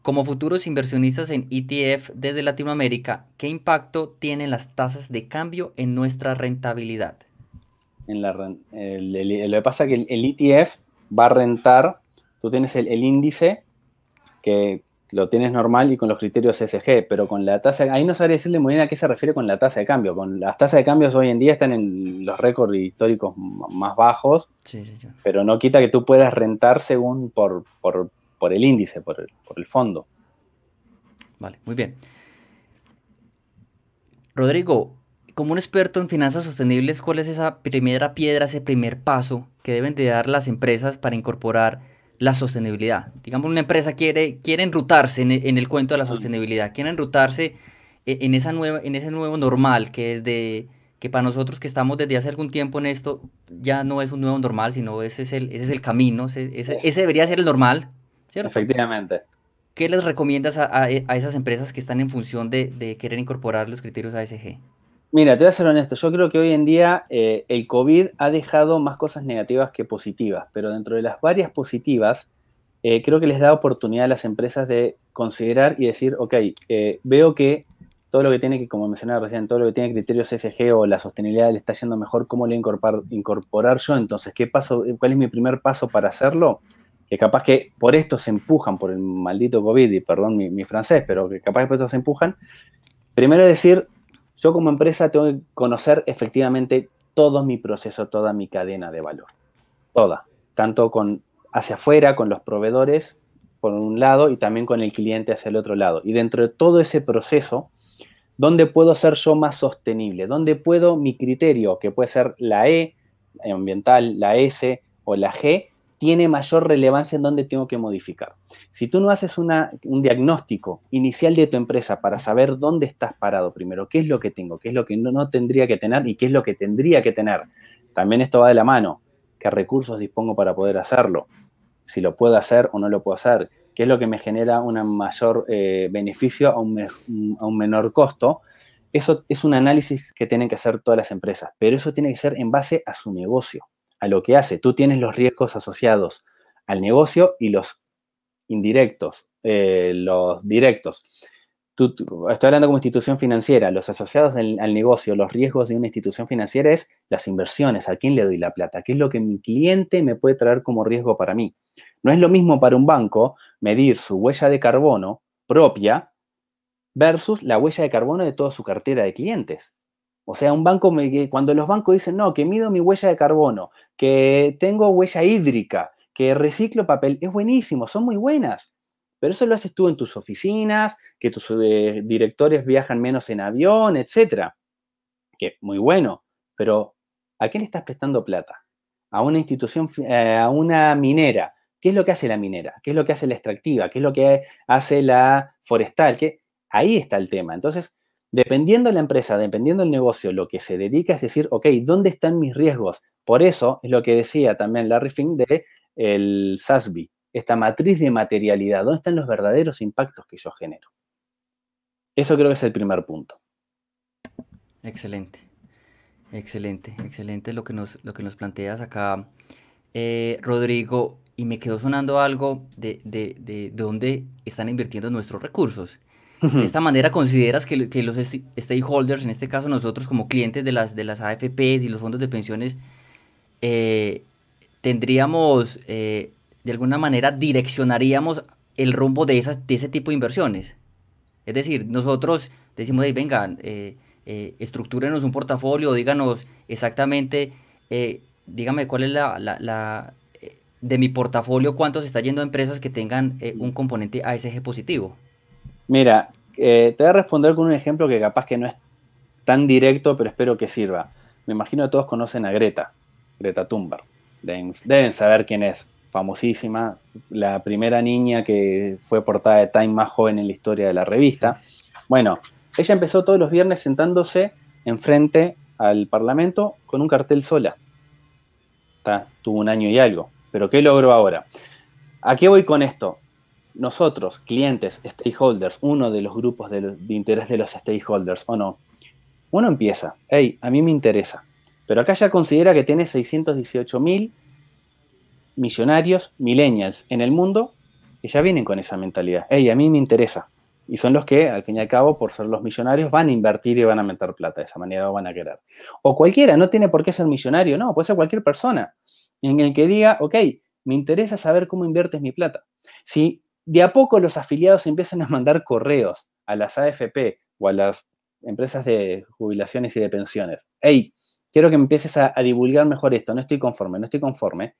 Speaker 1: como futuros inversionistas en ETF desde Latinoamérica, ¿qué impacto tienen las tasas de cambio en nuestra rentabilidad?
Speaker 2: lo que pasa es que el, ETF e va a rentar, tú tienes el, índice que lo tienes normal y con los criterios SG, pero con la tasa, ahí no sabría decirle muy bien a qué se refiere con la tasa de cambio. Con las tasas de cambios hoy en día están en los récords históricos más bajos, pero no quita que tú puedas rentar según por, el índice, por por el fondo. Vale, muy bien.
Speaker 1: Rodrigo, como un experto en finanzas sostenibles, ¿cuál es esa primera piedra, ese primer paso que deben de dar las empresas para incorporar la sostenibilidad. Digamos, una empresa quiere, enrutarse e, en el, cuento de la sostenibilidad, quiere enrutarse e, en, esa nueva, en ese nuevo normal que es de que para nosotros que estamos desde hace algún tiempo en esto, ya no es un nuevo normal, sino ese es el, camino, ese, debería ser el normal, ¿cierto? Efectivamente. ¿Qué les recomiendas a, esas empresas que están en función de, de querer incorporar los criterios ASG?
Speaker 2: Mira, te voy a ser honesto. Yo creo que hoy en día eh, el COVID ha dejado más cosas negativas que positivas, pero dentro de las varias positivas, eh, creo que les da oportunidad a las empresas de considerar y decir, ok, eh, veo que todo lo que tiene que, como mencionaba recién, todo lo que tiene criterios ESG o la sostenibilidad le está yendo mejor, ¿cómo le incorporar, incorporar yo? Entonces, ¿qué paso, ¿cuál es mi primer paso para hacerlo? Que capaz que por esto se empujan, por el maldito COVID, y perdón mi, mi francés, pero que capaz que por esto se empujan. Primero decir, yo como empresa tengo que conocer efectivamente todo mi proceso, toda mi cadena de valor. Toda. Tanto con hacia afuera, con los proveedores, por un lado, y también con el cliente hacia el otro lado. Y dentro de todo ese proceso, ¿dónde puedo ser yo más sostenible? ¿Dónde puedo mi criterio, que puede ser la E ambiental, la S o la G, tiene mayor relevancia en dónde tengo que modificar. Si tú no haces un diagnóstico inicial de tu empresa para saber dónde estás parado primero, qué es lo que tengo, qué es lo que no, tendría que tener y qué es lo que tendría que tener, también esto va de la mano, qué recursos dispongo para poder hacerlo, si lo puedo hacer o no lo puedo hacer, qué es lo que me genera un mayor eh, beneficio a a un menor costo. Eso es un análisis que tienen que hacer todas las empresas, pero eso tiene que ser en base a su negocio a lo que hace. Tú tienes los riesgos asociados al negocio y los indirectos, eh, los directos. estoy hablando como institución financiera, los asociados al negocio, los riesgos de una institución financiera es las inversiones, a quién le doy la plata, qué es lo que mi cliente me puede traer como riesgo para mí. No es lo mismo para un banco medir su huella de carbono propia versus la huella de carbono de toda su cartera de clientes. O sea, un banco, me, cuando los bancos dicen, no, que mido mi huella de carbono, que tengo huella hídrica, que reciclo papel, es buenísimo, son muy buenas. Pero eso lo haces tú en tus oficinas, que tus eh, directores viajan menos en avión, etcétera. Que muy bueno, pero ¿a quién le estás prestando plata? A una institución, eh, a una minera. ¿Qué es lo que hace la minera? ¿Qué es lo que hace la extractiva? ¿Qué es lo que hace la forestal? Que Ahí está el tema. Entonces, Dependiendo de la empresa, dependiendo del negocio, lo que se dedica es decir, ok, ¿dónde están mis riesgos? Por eso es lo que decía también Larry Fink de el SASB, esta matriz de materialidad, ¿dónde están los verdaderos impactos que yo genero? Eso creo que es el primer punto. Excelente, excelente,
Speaker 1: excelente lo que nos, lo que nos planteas acá, eh, Rodrigo, y me quedó sonando algo de, de dónde están invirtiendo nuestros recursos. De esta manera, ¿consideras que, los stakeholders, en este caso nosotros como clientes de las, de las AFPs y los fondos de pensiones, eh, tendríamos, eh, de alguna manera, direccionaríamos el rumbo de, esas, de ese tipo de inversiones? Es decir, nosotros decimos, venga, eh, eh, estructúrenos un portafolio, díganos exactamente, dígame cuál es la, la, la, de mi portafolio, cuánto se está yendo a empresas que tengan un componente ASG positivo.
Speaker 2: Mira, eh, te voy a responder con un ejemplo que capaz que no es tan directo, pero espero que sirva. Me imagino que todos conocen a Greta, Greta Thunberg. Deben, saber quién es, famosísima, la primera niña que fue portada de Time más joven en la historia de la revista. Bueno, ella empezó todos los viernes sentándose enfrente al Parlamento con un cartel sola. Está, tuvo un año y algo. Pero ¿qué logró ahora? ¿A qué voy con esto? nosotros, clientes, stakeholders, uno de los grupos de, interés de los stakeholders, o no, uno empieza, hey, a mí me interesa, pero acá ya considera que tiene 618 mil millonarios, millennials en el mundo, que ya vienen con esa mentalidad, hey, a mí me interesa. Y son los que, al fin y al cabo, por ser los millonarios, van a invertir y van a meter plata, de esa manera o van a querer. O cualquiera, no tiene por qué ser millonario, no, puede ser cualquier persona en el que diga, ok, me interesa saber cómo inviertes mi plata. Si de a poco los afiliados empiezan a mandar correos a las AFP o a las empresas de jubilaciones y de pensiones. Hey, quiero que empieces a, divulgar mejor esto, no estoy conforme, no estoy conforme.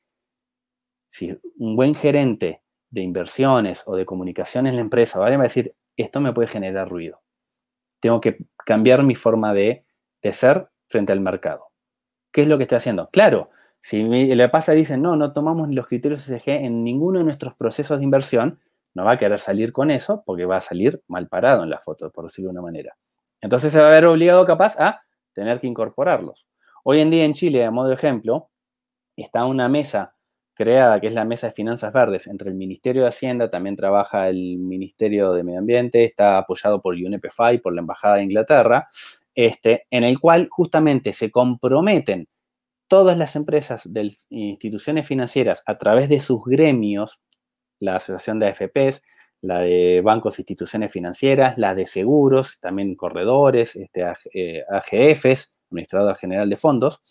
Speaker 2: Si un buen gerente de inversiones o de comunicación en la empresa va a decir, esto me puede generar ruido. Tengo que cambiar mi forma de, ser frente al mercado. ¿Qué es lo que estoy haciendo? Claro, si le pasa y dicen, no, no tomamos los criterios SG en ninguno de nuestros procesos de inversión, no va a querer salir con eso porque va a salir mal parado en la foto, por decirlo de una manera. Entonces se va a ver obligado capaz a tener que incorporarlos. Hoy en día en Chile, a modo de ejemplo, está una mesa creada, que es la Mesa de Finanzas Verdes, entre el Ministerio de Hacienda, también trabaja el Ministerio de Medio Ambiente, está apoyado por y por la Embajada de Inglaterra, este, en el cual justamente se comprometen todas las empresas de instituciones financieras a través de sus gremios la Asociación de AFPs, la de bancos e instituciones financieras, la de seguros, también corredores, este, AGFs, eh, Administrador General de Fondos.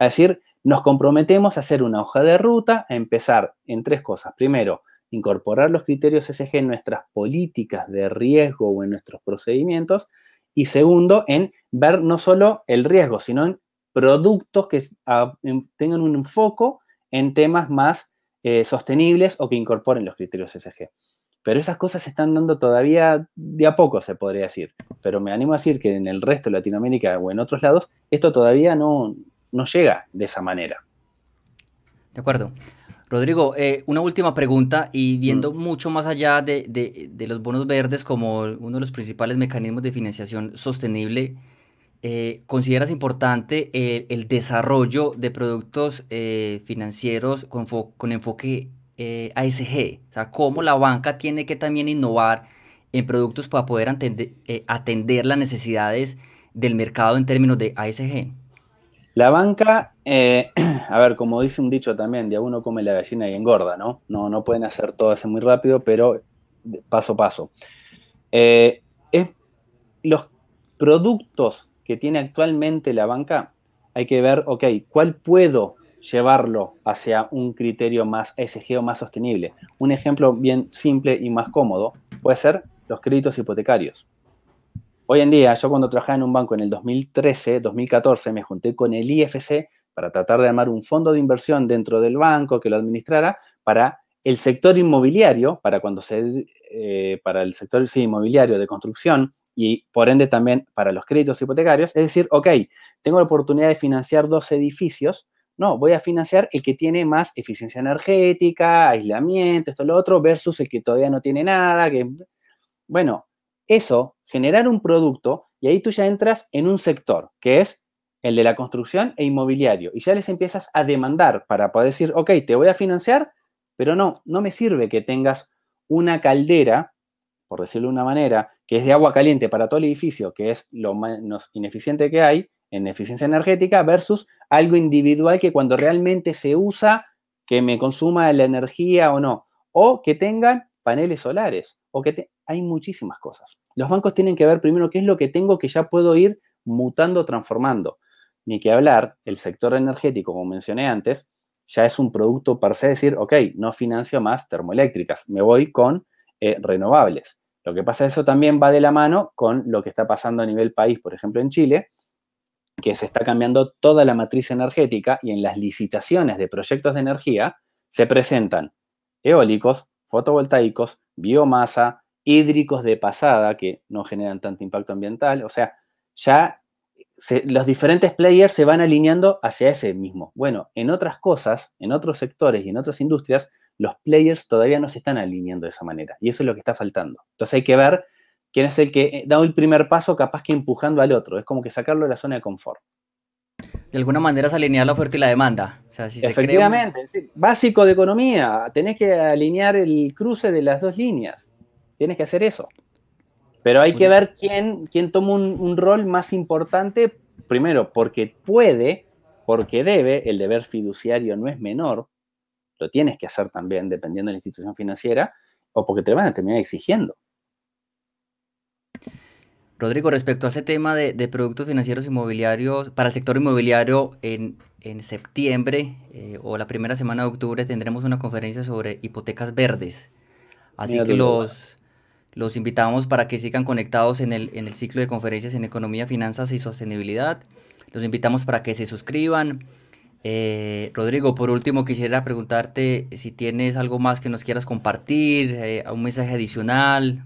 Speaker 2: Es decir, nos comprometemos a hacer una hoja de ruta, a empezar en tres cosas. Primero, incorporar los criterios SG en nuestras políticas de riesgo o en nuestros procedimientos. Y segundo, en ver no solo el riesgo, sino en productos que ah, tengan un enfoque en temas más eh, sostenibles o que incorporen los criterios sg Pero esas cosas se están dando todavía de a poco, se podría decir. Pero me animo a decir que en el resto de Latinoamérica o en otros lados, esto todavía no, no llega de esa manera.
Speaker 1: De acuerdo. Rodrigo, eh, una última pregunta y viendo mm. mucho más allá de, de, los bonos verdes como uno de los principales mecanismos de financiación sostenible, eh, ¿consideras importante el, desarrollo de productos eh, financieros con, enfoque eh, ASG? O sea, ¿cómo la banca tiene que también innovar en productos para poder atender,
Speaker 2: las necesidades del mercado en términos de ASG? La banca, a ver, como dice un dicho también, de uno come la gallina y engorda, ¿no? No, no pueden hacer todo eso muy rápido, pero paso a paso. los productos que tiene actualmente la banca, hay que ver, ok, ¿cuál puedo llevarlo hacia un criterio más ESG o más sostenible? Un ejemplo bien simple y más cómodo puede ser los créditos hipotecarios. Hoy en día, yo cuando trabajaba en un banco en el 2013, 2014, me junté con el IFC para tratar de armar un fondo de inversión dentro del banco que lo administrara para el sector inmobiliario, para cuando se, eh, para el sector inmobiliario de construcción y por ende también para los créditos hipotecarios. Es decir, ok, tengo la oportunidad de financiar dos edificios, no, voy a financiar el que tiene más eficiencia energética, aislamiento, esto, lo otro, versus el que todavía no tiene nada. Que... Bueno, eso, generar un producto, y ahí tú ya entras en un sector, que es el de la construcción e inmobiliario, y ya les empiezas a demandar para poder decir, ok, te voy a financiar, pero no, no me sirve que tengas una caldera, por decirlo de una manera, que es de agua caliente para todo el edificio, que es lo menos ineficiente que hay en eficiencia energética, versus algo individual que cuando realmente se usa, que me consuma la energía o no, o que tengan paneles solares, o que hay muchísimas cosas. Los bancos tienen que ver primero qué es lo que tengo que ya puedo ir mutando, transformando. Ni que hablar, el sector energético, como mencioné antes, ya es un producto para decir, ok, no financio más termoeléctricas, me voy con eh, renovables. Lo que pasa es eso también va de la mano con lo que está pasando a nivel país, por ejemplo, en Chile, que se está cambiando toda la matriz energética y en las licitaciones de proyectos de energía se presentan eólicos, fotovoltaicos, biomasa, hídricos de pasada que no generan tanto impacto ambiental. O sea, ya los diferentes players se van alineando hacia ese mismo. Bueno, en otras cosas, en otros sectores y en otras industrias, los players todavía no se están alineando de esa manera. Y eso es lo que está faltando. Entonces hay que ver quién es el que eh, da el primer paso capaz que empujando al otro. Es como que sacarlo de la zona de confort. De alguna manera es alinear la oferta y la demanda. Efectivamente, básico de economía. Tenés que alinear el cruce de las dos líneas. Tienes que hacer eso. Pero hay que ver quién, quién toma un rol más importante, primero, porque puede, porque debe, el deber fiduciario no es menor, lo tienes que hacer también dependiendo de la institución financiera o porque te van a terminar exigiendo.
Speaker 1: Rodrigo, respecto a este tema de, productos financieros inmobiliarios, para el sector inmobiliario en, septiembre eh, o la primera semana de octubre tendremos una conferencia sobre hipotecas verdes. Así que los, los invitamos para que sigan conectados en el, en el ciclo de conferencias en economía, finanzas y sostenibilidad. Los invitamos para que se suscriban, eh, Rodrigo, por último, quisiera preguntarte si tienes algo más que nos quieras
Speaker 2: compartir, eh, un mensaje adicional.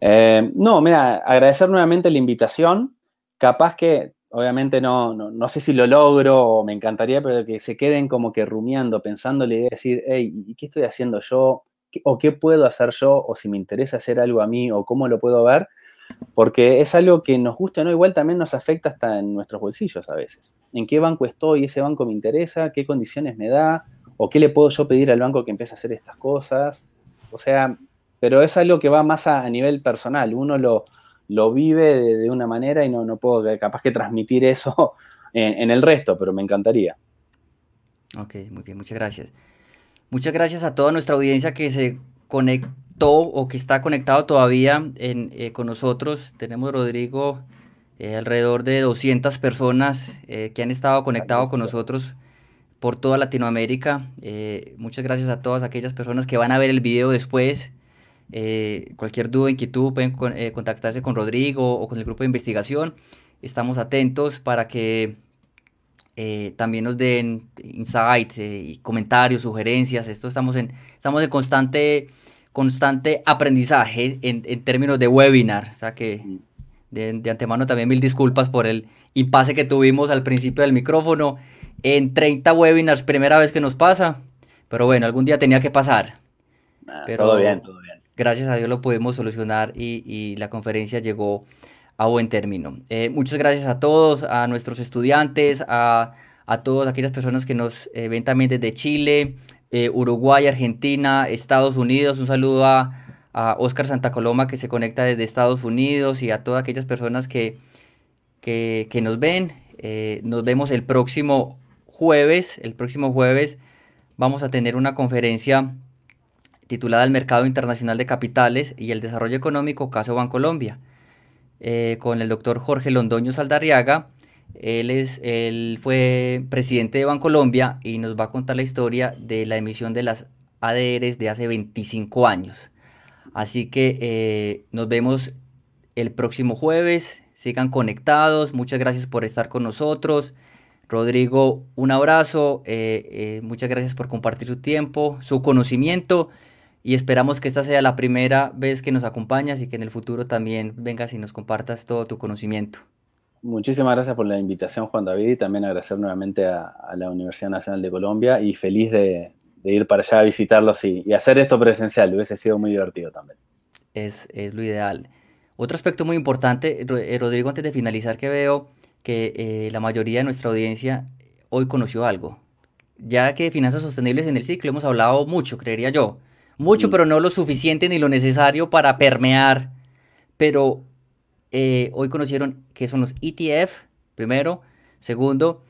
Speaker 2: Eh, no, mira, agradecer nuevamente la invitación. Capaz que, obviamente, no, no, sé si lo logro o me encantaría, pero que se queden como que rumiando, pensando la idea de decir, hey, ¿y qué estoy haciendo yo? ¿O qué puedo hacer yo? ¿O si me interesa hacer algo a mí? ¿O cómo lo puedo ver? porque es algo que nos gusta no, igual también nos afecta hasta en nuestros bolsillos a veces. ¿En qué banco estoy? ¿Ese banco me interesa? ¿Qué condiciones me da? ¿O qué le puedo yo pedir al banco que empiece a hacer estas cosas? O sea, pero es algo que va más a, nivel personal. Uno lo, vive de, una manera y no, no puedo capaz que transmitir eso en, el resto, pero me encantaría. Ok, muy bien, muchas gracias.
Speaker 1: Muchas gracias a toda nuestra audiencia que se conectó, o que está conectado todavía eh, con nosotros. Tenemos, Rodrigo, eh, alrededor de 200 personas eh, que han estado conectados con nosotros por toda Latinoamérica. muchas gracias a todas aquellas personas que van a ver el video después. cualquier duda, inquietud, pueden contactarse con Rodrigo o con el grupo de investigación. Estamos atentos para que también nos den insights y comentarios, sugerencias. Esto estamos en, estamos en constante constante aprendizaje en, términos de webinar. O sea que mm. de, antemano también mil disculpas por el impasse que tuvimos al principio del micrófono. En 30 webinars, primera vez que nos pasa. Pero bueno, algún día tenía que pasar. Ah, Pero, todo bien, todo bien. Gracias a Dios lo pudimos solucionar y, la conferencia llegó a buen término. Eh, muchas gracias a todos, a nuestros estudiantes, a, todas aquellas personas que nos eh, ven también desde Chile, eh, Uruguay, Argentina, Estados Unidos. Un saludo a, a Santa Coloma que se conecta desde Estados Unidos y a todas aquellas personas que, que, que nos ven. Eh, nos vemos el próximo jueves. El próximo jueves vamos a tener una conferencia titulada El Mercado Internacional de Capitales y el Desarrollo Económico Caso Bancolombia, Colombia" eh, con el doctor Jorge Londoño Saldarriaga él, es, fue presidente de Bancolombia y nos va a contar la historia de la emisión de las ADRs de hace 25 años. Así que eh, nos vemos el próximo jueves. Sigan conectados. Muchas gracias por estar con nosotros. Rodrigo, un abrazo. Eh, eh, muchas gracias por compartir su tiempo, su conocimiento. Y esperamos que esta sea la primera vez que nos acompañas y que en el futuro también vengas y nos compartas todo tu conocimiento.
Speaker 2: Muchísimas gracias por la invitación, Juan David, y también agradecer nuevamente a, la Universidad Nacional de Colombia y feliz de, ir para allá a visitarlos y, y, hacer esto presencial. Hubiese sido muy divertido también. Es, lo ideal.
Speaker 1: Otro aspecto muy importante, eh, Rodrigo, antes de finalizar, que veo que eh, la mayoría de nuestra audiencia hoy conoció algo. Ya que finanzas sostenibles en el ciclo hemos hablado mucho, creería yo. Mucho, mm. pero no lo suficiente ni lo necesario para permear. Pero eh, hoy conocieron qué son los ETF, primero, segundo,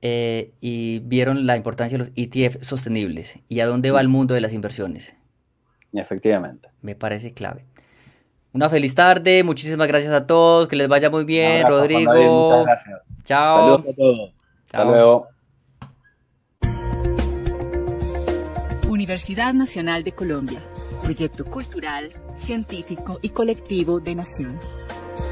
Speaker 1: eh, y vieron la importancia de los ETF sostenibles y a dónde va el mundo de las inversiones.
Speaker 2: Efectivamente. Me
Speaker 1: parece clave. Una feliz tarde, muchísimas gracias a todos, que les vaya muy bien, Rodrigo. muchas gracias. Chao. Saludos a todos.
Speaker 2: Hasta luego.
Speaker 1: Universidad Nacional de Colombia, proyecto
Speaker 2: cultural, científico y colectivo de nación.